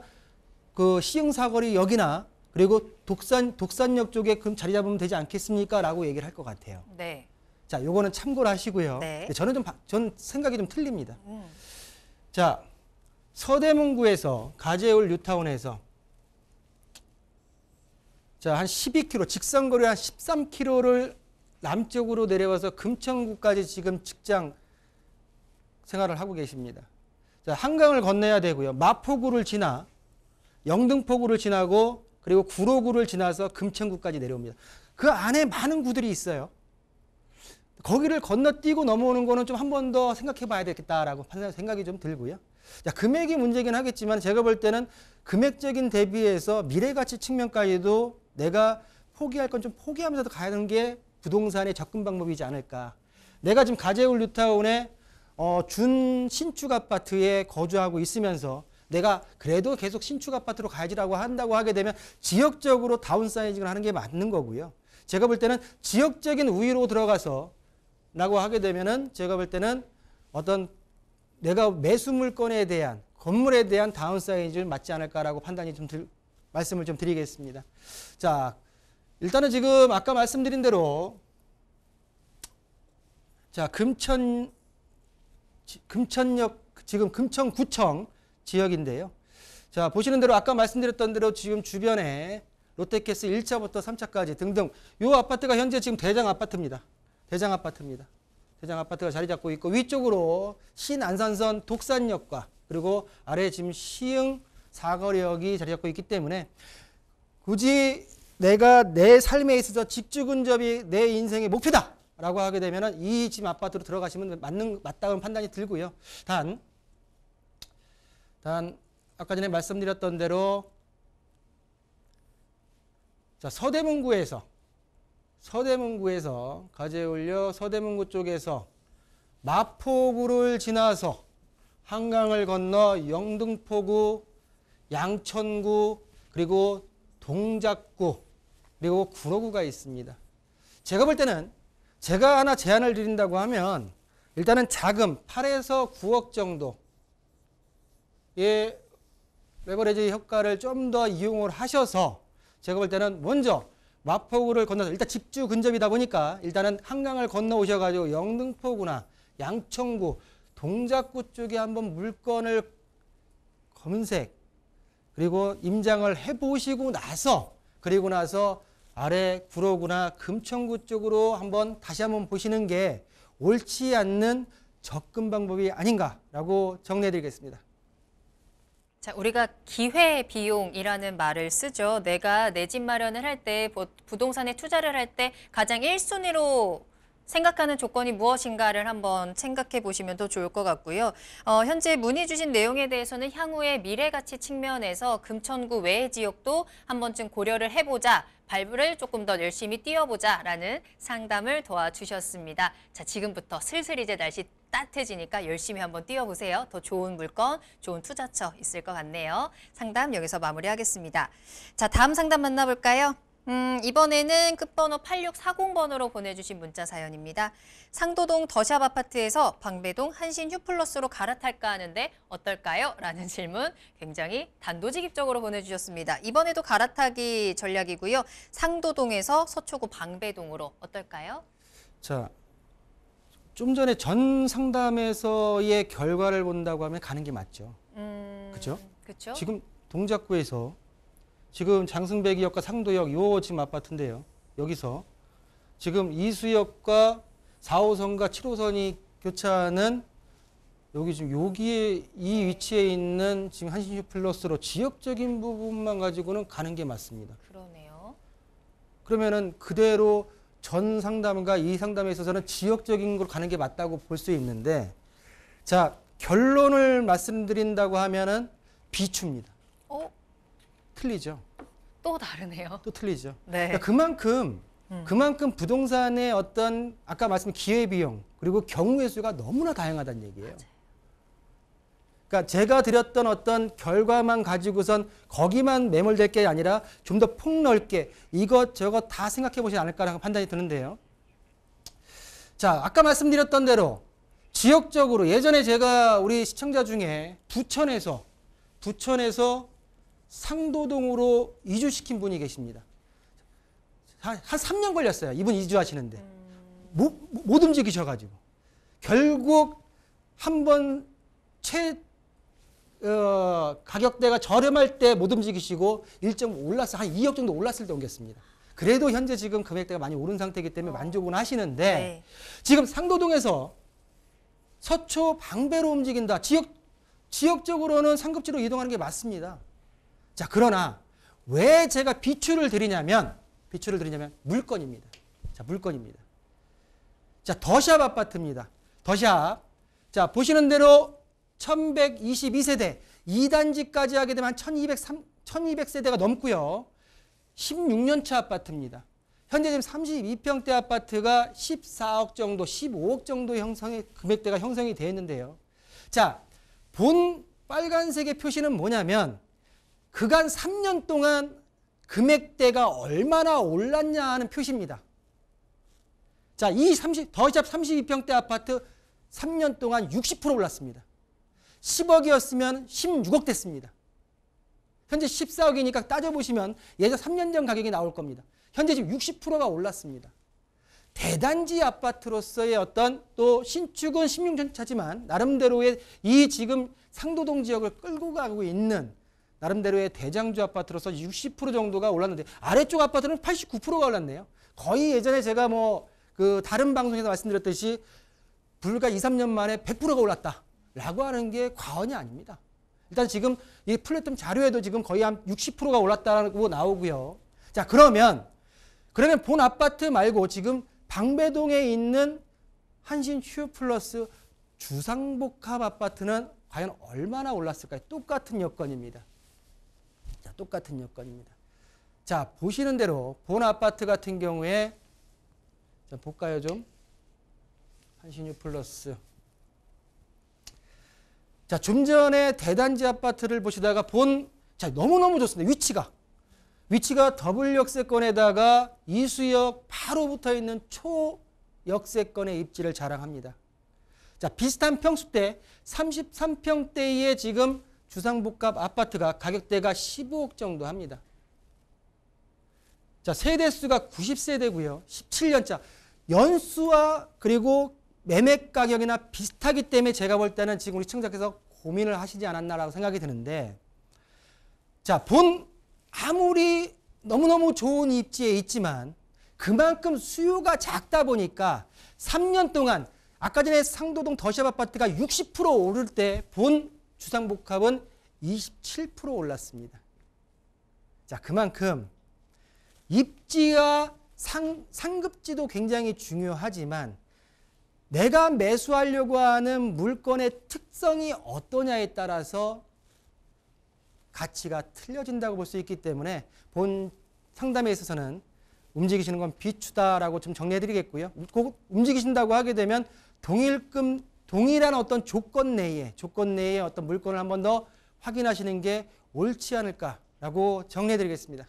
그 시흥사거리 역이나 그리고 독산 독산역 쪽에 금 자리 잡으면 되지 않겠습니까라고 얘기를 할 것 같아요. 네. 자, 요거는 참고를 하시고요. 네. 저는 좀, 전 생각이 좀 틀립니다. 음. 자, 서대문구에서 가재울 뉴타운에서 자, 한 12km, 직선거리 한 13km를 남쪽으로 내려와서 금천구까지 지금 직장 생활을 하고 계십니다. 자, 한강을 건너야 되고요. 마포구를 지나 영등포구를 지나고 그리고 구로구를 지나서 금천구까지 내려옵니다. 그 안에 많은 구들이 있어요. 거기를 건너뛰고 넘어오는 거는 좀 한 번 더 생각해 봐야 되겠다라고 생각이 좀 들고요. 자, 금액이 문제긴 하겠지만 제가 볼 때는 금액적인 대비해서 미래가치 측면까지도 내가 포기할 건 좀 포기하면서도 가는 게 부동산의 접근 방법이지 않을까. 내가 지금 가재울뉴타운에 어, 준 신축 아파트에 거주하고 있으면서 내가 그래도 계속 신축 아파트로 가야지라고 한다고 하게 되면 지역적으로 다운사이징을 하는 게 맞는 거고요. 제가 볼 때는 지역적인 우위로 들어가서 라고 하게 되면은 제가 볼 때는 어떤 내가 매수 물건에 대한 건물에 대한 다운사이즈를 맞지 않을까라고 판단이 좀 들, 말씀을 좀 드리겠습니다. 자, 일단은 지금 아까 말씀드린 대로 자, 금천 금천역 지금 금천구청 지역인데요. 자, 보시는 대로 아까 말씀드렸던 대로 지금 주변에 롯데캐스 1차부터 3차까지 등등 이 아파트가 현재 지금 대장 아파트입니다. 대장 아파트입니다. 대장 아파트가 자리 잡고 있고 위쪽으로 신안산선 독산역과 그리고 아래 지금 시흥 사거리역이 자리 잡고 있기 때문에 굳이 내가 내 삶에 있어서 직주 근접이 내 인생의 목표다 라고 하게 되면 이 집 아파트로 들어가시면 맞는, 맞다는 판단이 들고요. 단, 단, 아까 전에 말씀드렸던 대로 자, 서대문구에서 서대문구에서 가재올려 서대문구 쪽에서 마포구를 지나서 한강을 건너 영등포구, 양천구, 그리고 동작구, 그리고 구로구가 있습니다. 제가 볼 때는 제가 하나 제안을 드린다고 하면 일단은 자금 8에서 9억 정도의 레버리지 효과를 좀 더 이용을 하셔서 제가 볼 때는 먼저 마포구를 건너서 일단 집주 근접이다 보니까 일단은 한강을 건너 오셔가지고 영등포구나 양천구, 동작구 쪽에 한번 물건을 검은색 그리고 임장을 해보시고 나서 그리고 나서 아래 구로구나 금천구 쪽으로 한번 다시 한번 보시는 게 옳지 않는 접근 방법이 아닌가라고 정리해드리겠습니다. 자, 우리가 기회 비용이라는 말을 쓰죠. 내가 내 집 마련을 할 때, 부동산에 투자를 할 때 가장 1순위로 생각하는 조건이 무엇인가를 한번 생각해 보시면 더 좋을 것 같고요. 어, 현재 문의 주신 내용에 대해서는 향후의 미래가치 측면에서 금천구 외 지역도 한 번쯤 고려를 해보자, 발부를 조금 더 열심히 뛰어보자라는 상담을 도와주셨습니다. 자, 지금부터 슬슬 이제 날씨 따뜻해지니까 열심히 한번 뛰어보세요. 더 좋은 물건, 좋은 투자처 있을 것 같네요. 상담 여기서 마무리하겠습니다. 자, 다음 상담 만나볼까요? 음, 이번에는 끝번호 8640번으로 보내주신 문자 사연입니다. 상도동 더샵 아파트에서 방배동 한신 휴플러스로 갈아탈까 하는데 어떨까요? 라는 질문 굉장히 단도직입적으로 보내주셨습니다. 이번에도 갈아타기 전략이고요. 상도동에서 서초구 방배동으로 어떨까요? 자, 좀 전에 전 상담에서의 결과를 본다고 하면 가는 게 맞죠. 음, 그렇죠? 그렇죠. 지금 동작구에서 지금 장승배기역과 상도역 요 지금 아파트인데요. 여기서 지금 이수역과 4호선과 7호선이 교차하는 여기 지금 여기이 위치에 있는 지금 한신슈 플러스로 지역적인 부분만 가지고는 가는 게 맞습니다. 그러네요. 그러면은 그대로 전 상담과 이 상담에 있어서는 지역적인 걸 가는 게 맞다고 볼 수 있는데 자 결론을 말씀드린다고 하면은 비추입니다. 틀리죠. 또 다르네요. 또 틀리죠. 네. 그러니까 그만큼 음. 그만큼 부동산의 어떤 아까 말씀 기회 비용 그리고 경우의 수가 너무나 다양하다는 얘기예요. 그러니까 제가 드렸던 어떤 결과만 가지고선 거기만 매몰될 게 아니라 좀 더 폭넓게 이것 저것 다 생각해 보지 시 않을까라고 판단이 드는데요. 자, 아까 말씀드렸던 대로 지역적으로 예전에 제가 우리 시청자 중에 부천에서 부천에서 상도동으로 이주시킨 분이 계십니다. 한, 3년 걸렸어요. 이분 이주하시는데. 못, 못 움직이셔가지고. 결국 한 번 최, 어, 가격대가 저렴할 때 못 움직이시고 일정 올라서 한 2억 정도 올랐을 때 옮겼습니다. 그래도 현재 지금 금액대가 많이 오른 상태이기 때문에 만족은 하시는데 네. 지금 상도동에서 서초 방배로 움직인다. 지역, 지역적으로는 상급지로 이동하는 게 맞습니다. 자, 그러나 왜 제가 비추를 드리냐면 비추를 드리냐면 물건입니다. 자, 물건입니다. 자, 더샵 아파트입니다. 더샵. 자, 보시는 대로 1122세대 2단지까지 하게 되면 1203, 1200세대가 넘고요. 16년차 아파트입니다. 현재 지금 32평대 아파트가 14억 정도, 15억 정도 형성의 금액대가 형성이 되어 있는데요. 자, 본 빨간색의 표시는 뭐냐면 그간 3년 동안 금액대가 얼마나 올랐냐 하는 표시입니다. 자, 이 30, 더샵 32평대 아파트 3년 동안 60% 올랐습니다. 10억이었으면 16억 됐습니다. 현재 14억이니까 따져보시면 예전 3년 전 가격이 나올 겁니다. 현재 지금 60%가 올랐습니다. 대단지 아파트로서의 어떤 또 신축은 16년차지만 나름대로의 이 지금 상도동 지역을 끌고 가고 있는 나름대로의 대장주 아파트로서 60% 정도가 올랐는데 아래쪽 아파트는 89%가 올랐네요. 거의 예전에 제가 뭐 그 다른 방송에서 말씀드렸듯이 불과 2, 3년 만에 100%가 올랐다. 라고 하는 게 과언이 아닙니다. 일단 지금 이 플랫폼 자료에도 지금 거의 한 60%가 올랐다고 라 나오고요. 자, 그러면 그러면 본 아파트 말고 지금 방배동에 있는 한신 휴 플러스 주상복합 아파트는 과연 얼마나 올랐을까요? 똑같은 여건입니다. 똑같은 여건입니다. 자, 보시는 대로 본 아파트 같은 경우에 자, 볼까요, 좀? 한신유 플러스 자, 좀 전에 대단지 아파트를 보시다가 본 자, 너무너무 좋습니다. 위치가 위치가 더블 역세권에다가 이수역 바로 붙어 있는 초 역세권의 입지를 자랑합니다. 자, 비슷한 평수대 33평대에 지금 주상복합 아파트가 가격대가 15억 정도 합니다. 자, 세대수가 90세대고요. 17년짜. 연수와 그리고 매매 가격이나 비슷하기 때문에 제가 볼 때는 지금 우리 청자께서 고민을 하시지 않았나라고 생각이 드는데 자, 본 아무리 너무너무 좋은 입지에 있지만 그만큼 수요가 작다 보니까 3년 동안 아까 전에 상도동 더샵 아파트가 60% 오를 때본 주상복합은 27% 올랐습니다. 자, 그만큼 입지와 상, 상급지도 굉장히 중요하지만 내가 매수하려고 하는 물건의 특성이 어떠냐에 따라서 가치가 틀려진다고 볼 수 있기 때문에 본 상담에 있어서는 움직이시는 건 비추다라고 좀 정리해드리겠고요. 움직이신다고 하게 되면 동일금 동일한 어떤 조건 내에 조건 내에 어떤 물건을 한 번 더 확인하시는 게 옳지 않을까라고 정리해드리겠습니다.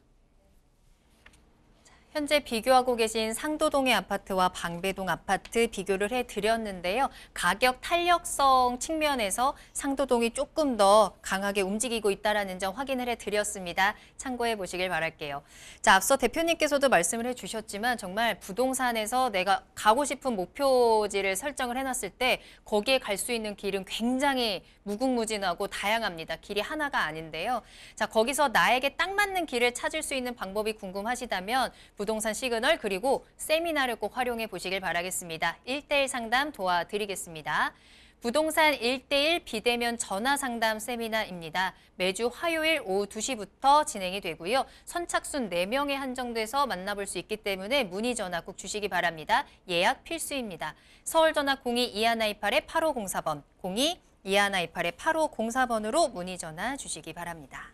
현재 비교하고 계신 상도동의 아파트와 방배동 아파트 비교를 해드렸는데요. 가격 탄력성 측면에서 상도동이 조금 더 강하게 움직이고 있다는 점 확인을 해드렸습니다. 참고해 보시길 바랄게요. 자, 앞서 대표님께서도 말씀을 해주셨지만 정말 부동산에서 내가 가고 싶은 목표지를 설정을 해놨을 때 거기에 갈 수 있는 길은 굉장히 무궁무진하고 다양합니다. 길이 하나가 아닌데요. 자, 거기서 나에게 딱 맞는 길을 찾을 수 있는 방법이 궁금하시다면 부동산 시그널 그리고 세미나를 꼭 활용해 보시길 바라겠습니다. 1대1 상담 도와드리겠습니다. 부동산 1대1 비대면 전화 상담 세미나입니다. 매주 화요일 오후 2시부터 진행이 되고요. 선착순 4명에 한정돼서 만나볼 수 있기 때문에 문의 전화 꼭 주시기 바랍니다. 예약 필수입니다. 서울 전화 02-2128-8504번, 02-2128-8504번으로 문의 전화 주시기 바랍니다.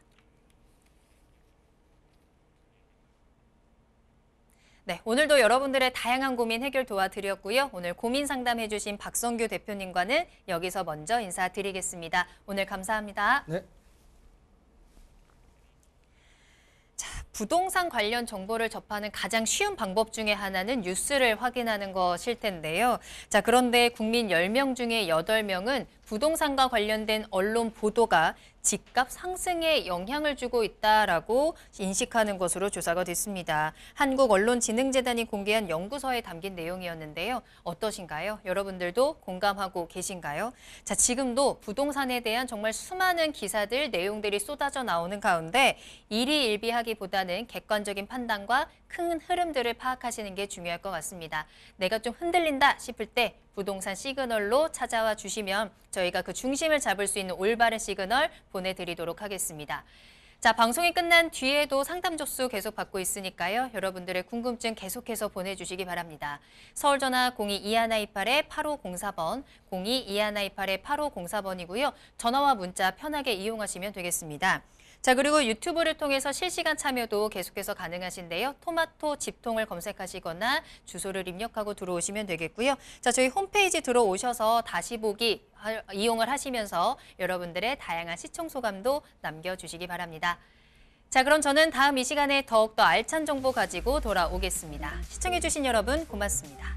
네, 오늘도 여러분들의 다양한 고민 해결 도와드렸고요. 오늘 고민 상담해 주신 박성규 대표님과는 여기서 먼저 인사드리겠습니다. 오늘 감사합니다. 네. 자, 부동산 관련 정보를 접하는 가장 쉬운 방법 중에 하나는 뉴스를 확인하는 것일 텐데요. 자, 그런데 국민 10명 중에 8명은 부동산과 관련된 언론 보도가 집값 상승에 영향을 주고 있다라고 인식하는 것으로 조사가 됐습니다. 한국언론진흥재단이 공개한 연구서에 담긴 내용이었는데요. 어떠신가요? 여러분들도 공감하고 계신가요? 자, 지금도 부동산에 대한 정말 수많은 기사들, 내용들이 쏟아져 나오는 가운데 일희일비하기보다는 객관적인 판단과 큰 흐름들을 파악하시는 게 중요할 것 같습니다. 내가 좀 흔들린다 싶을 때 부동산 시그널로 찾아와 주시면 저희가 그 중심을 잡을 수 있는 올바른 시그널 보내드리도록 하겠습니다. 자, 방송이 끝난 뒤에도 상담 접수 계속 받고 있으니까요. 여러분들의 궁금증 계속해서 보내주시기 바랍니다. 서울전화 02-2128-8504번, 02-2128-8504번이고요. 전화와 문자 편하게 이용하시면 되겠습니다. 자, 그리고 유튜브를 통해서 실시간 참여도 계속해서 가능하신데요. 토마토 집통을 검색하시거나 주소를 입력하고 들어오시면 되겠고요. 자, 저희 홈페이지 들어오셔서 다시 보기 이용을 하시면서 여러분들의 다양한 시청 소감도 남겨주시기 바랍니다. 자, 그럼 저는 다음 이 시간에 더욱더 알찬 정보 가지고 돌아오겠습니다. 시청해주신 여러분 고맙습니다.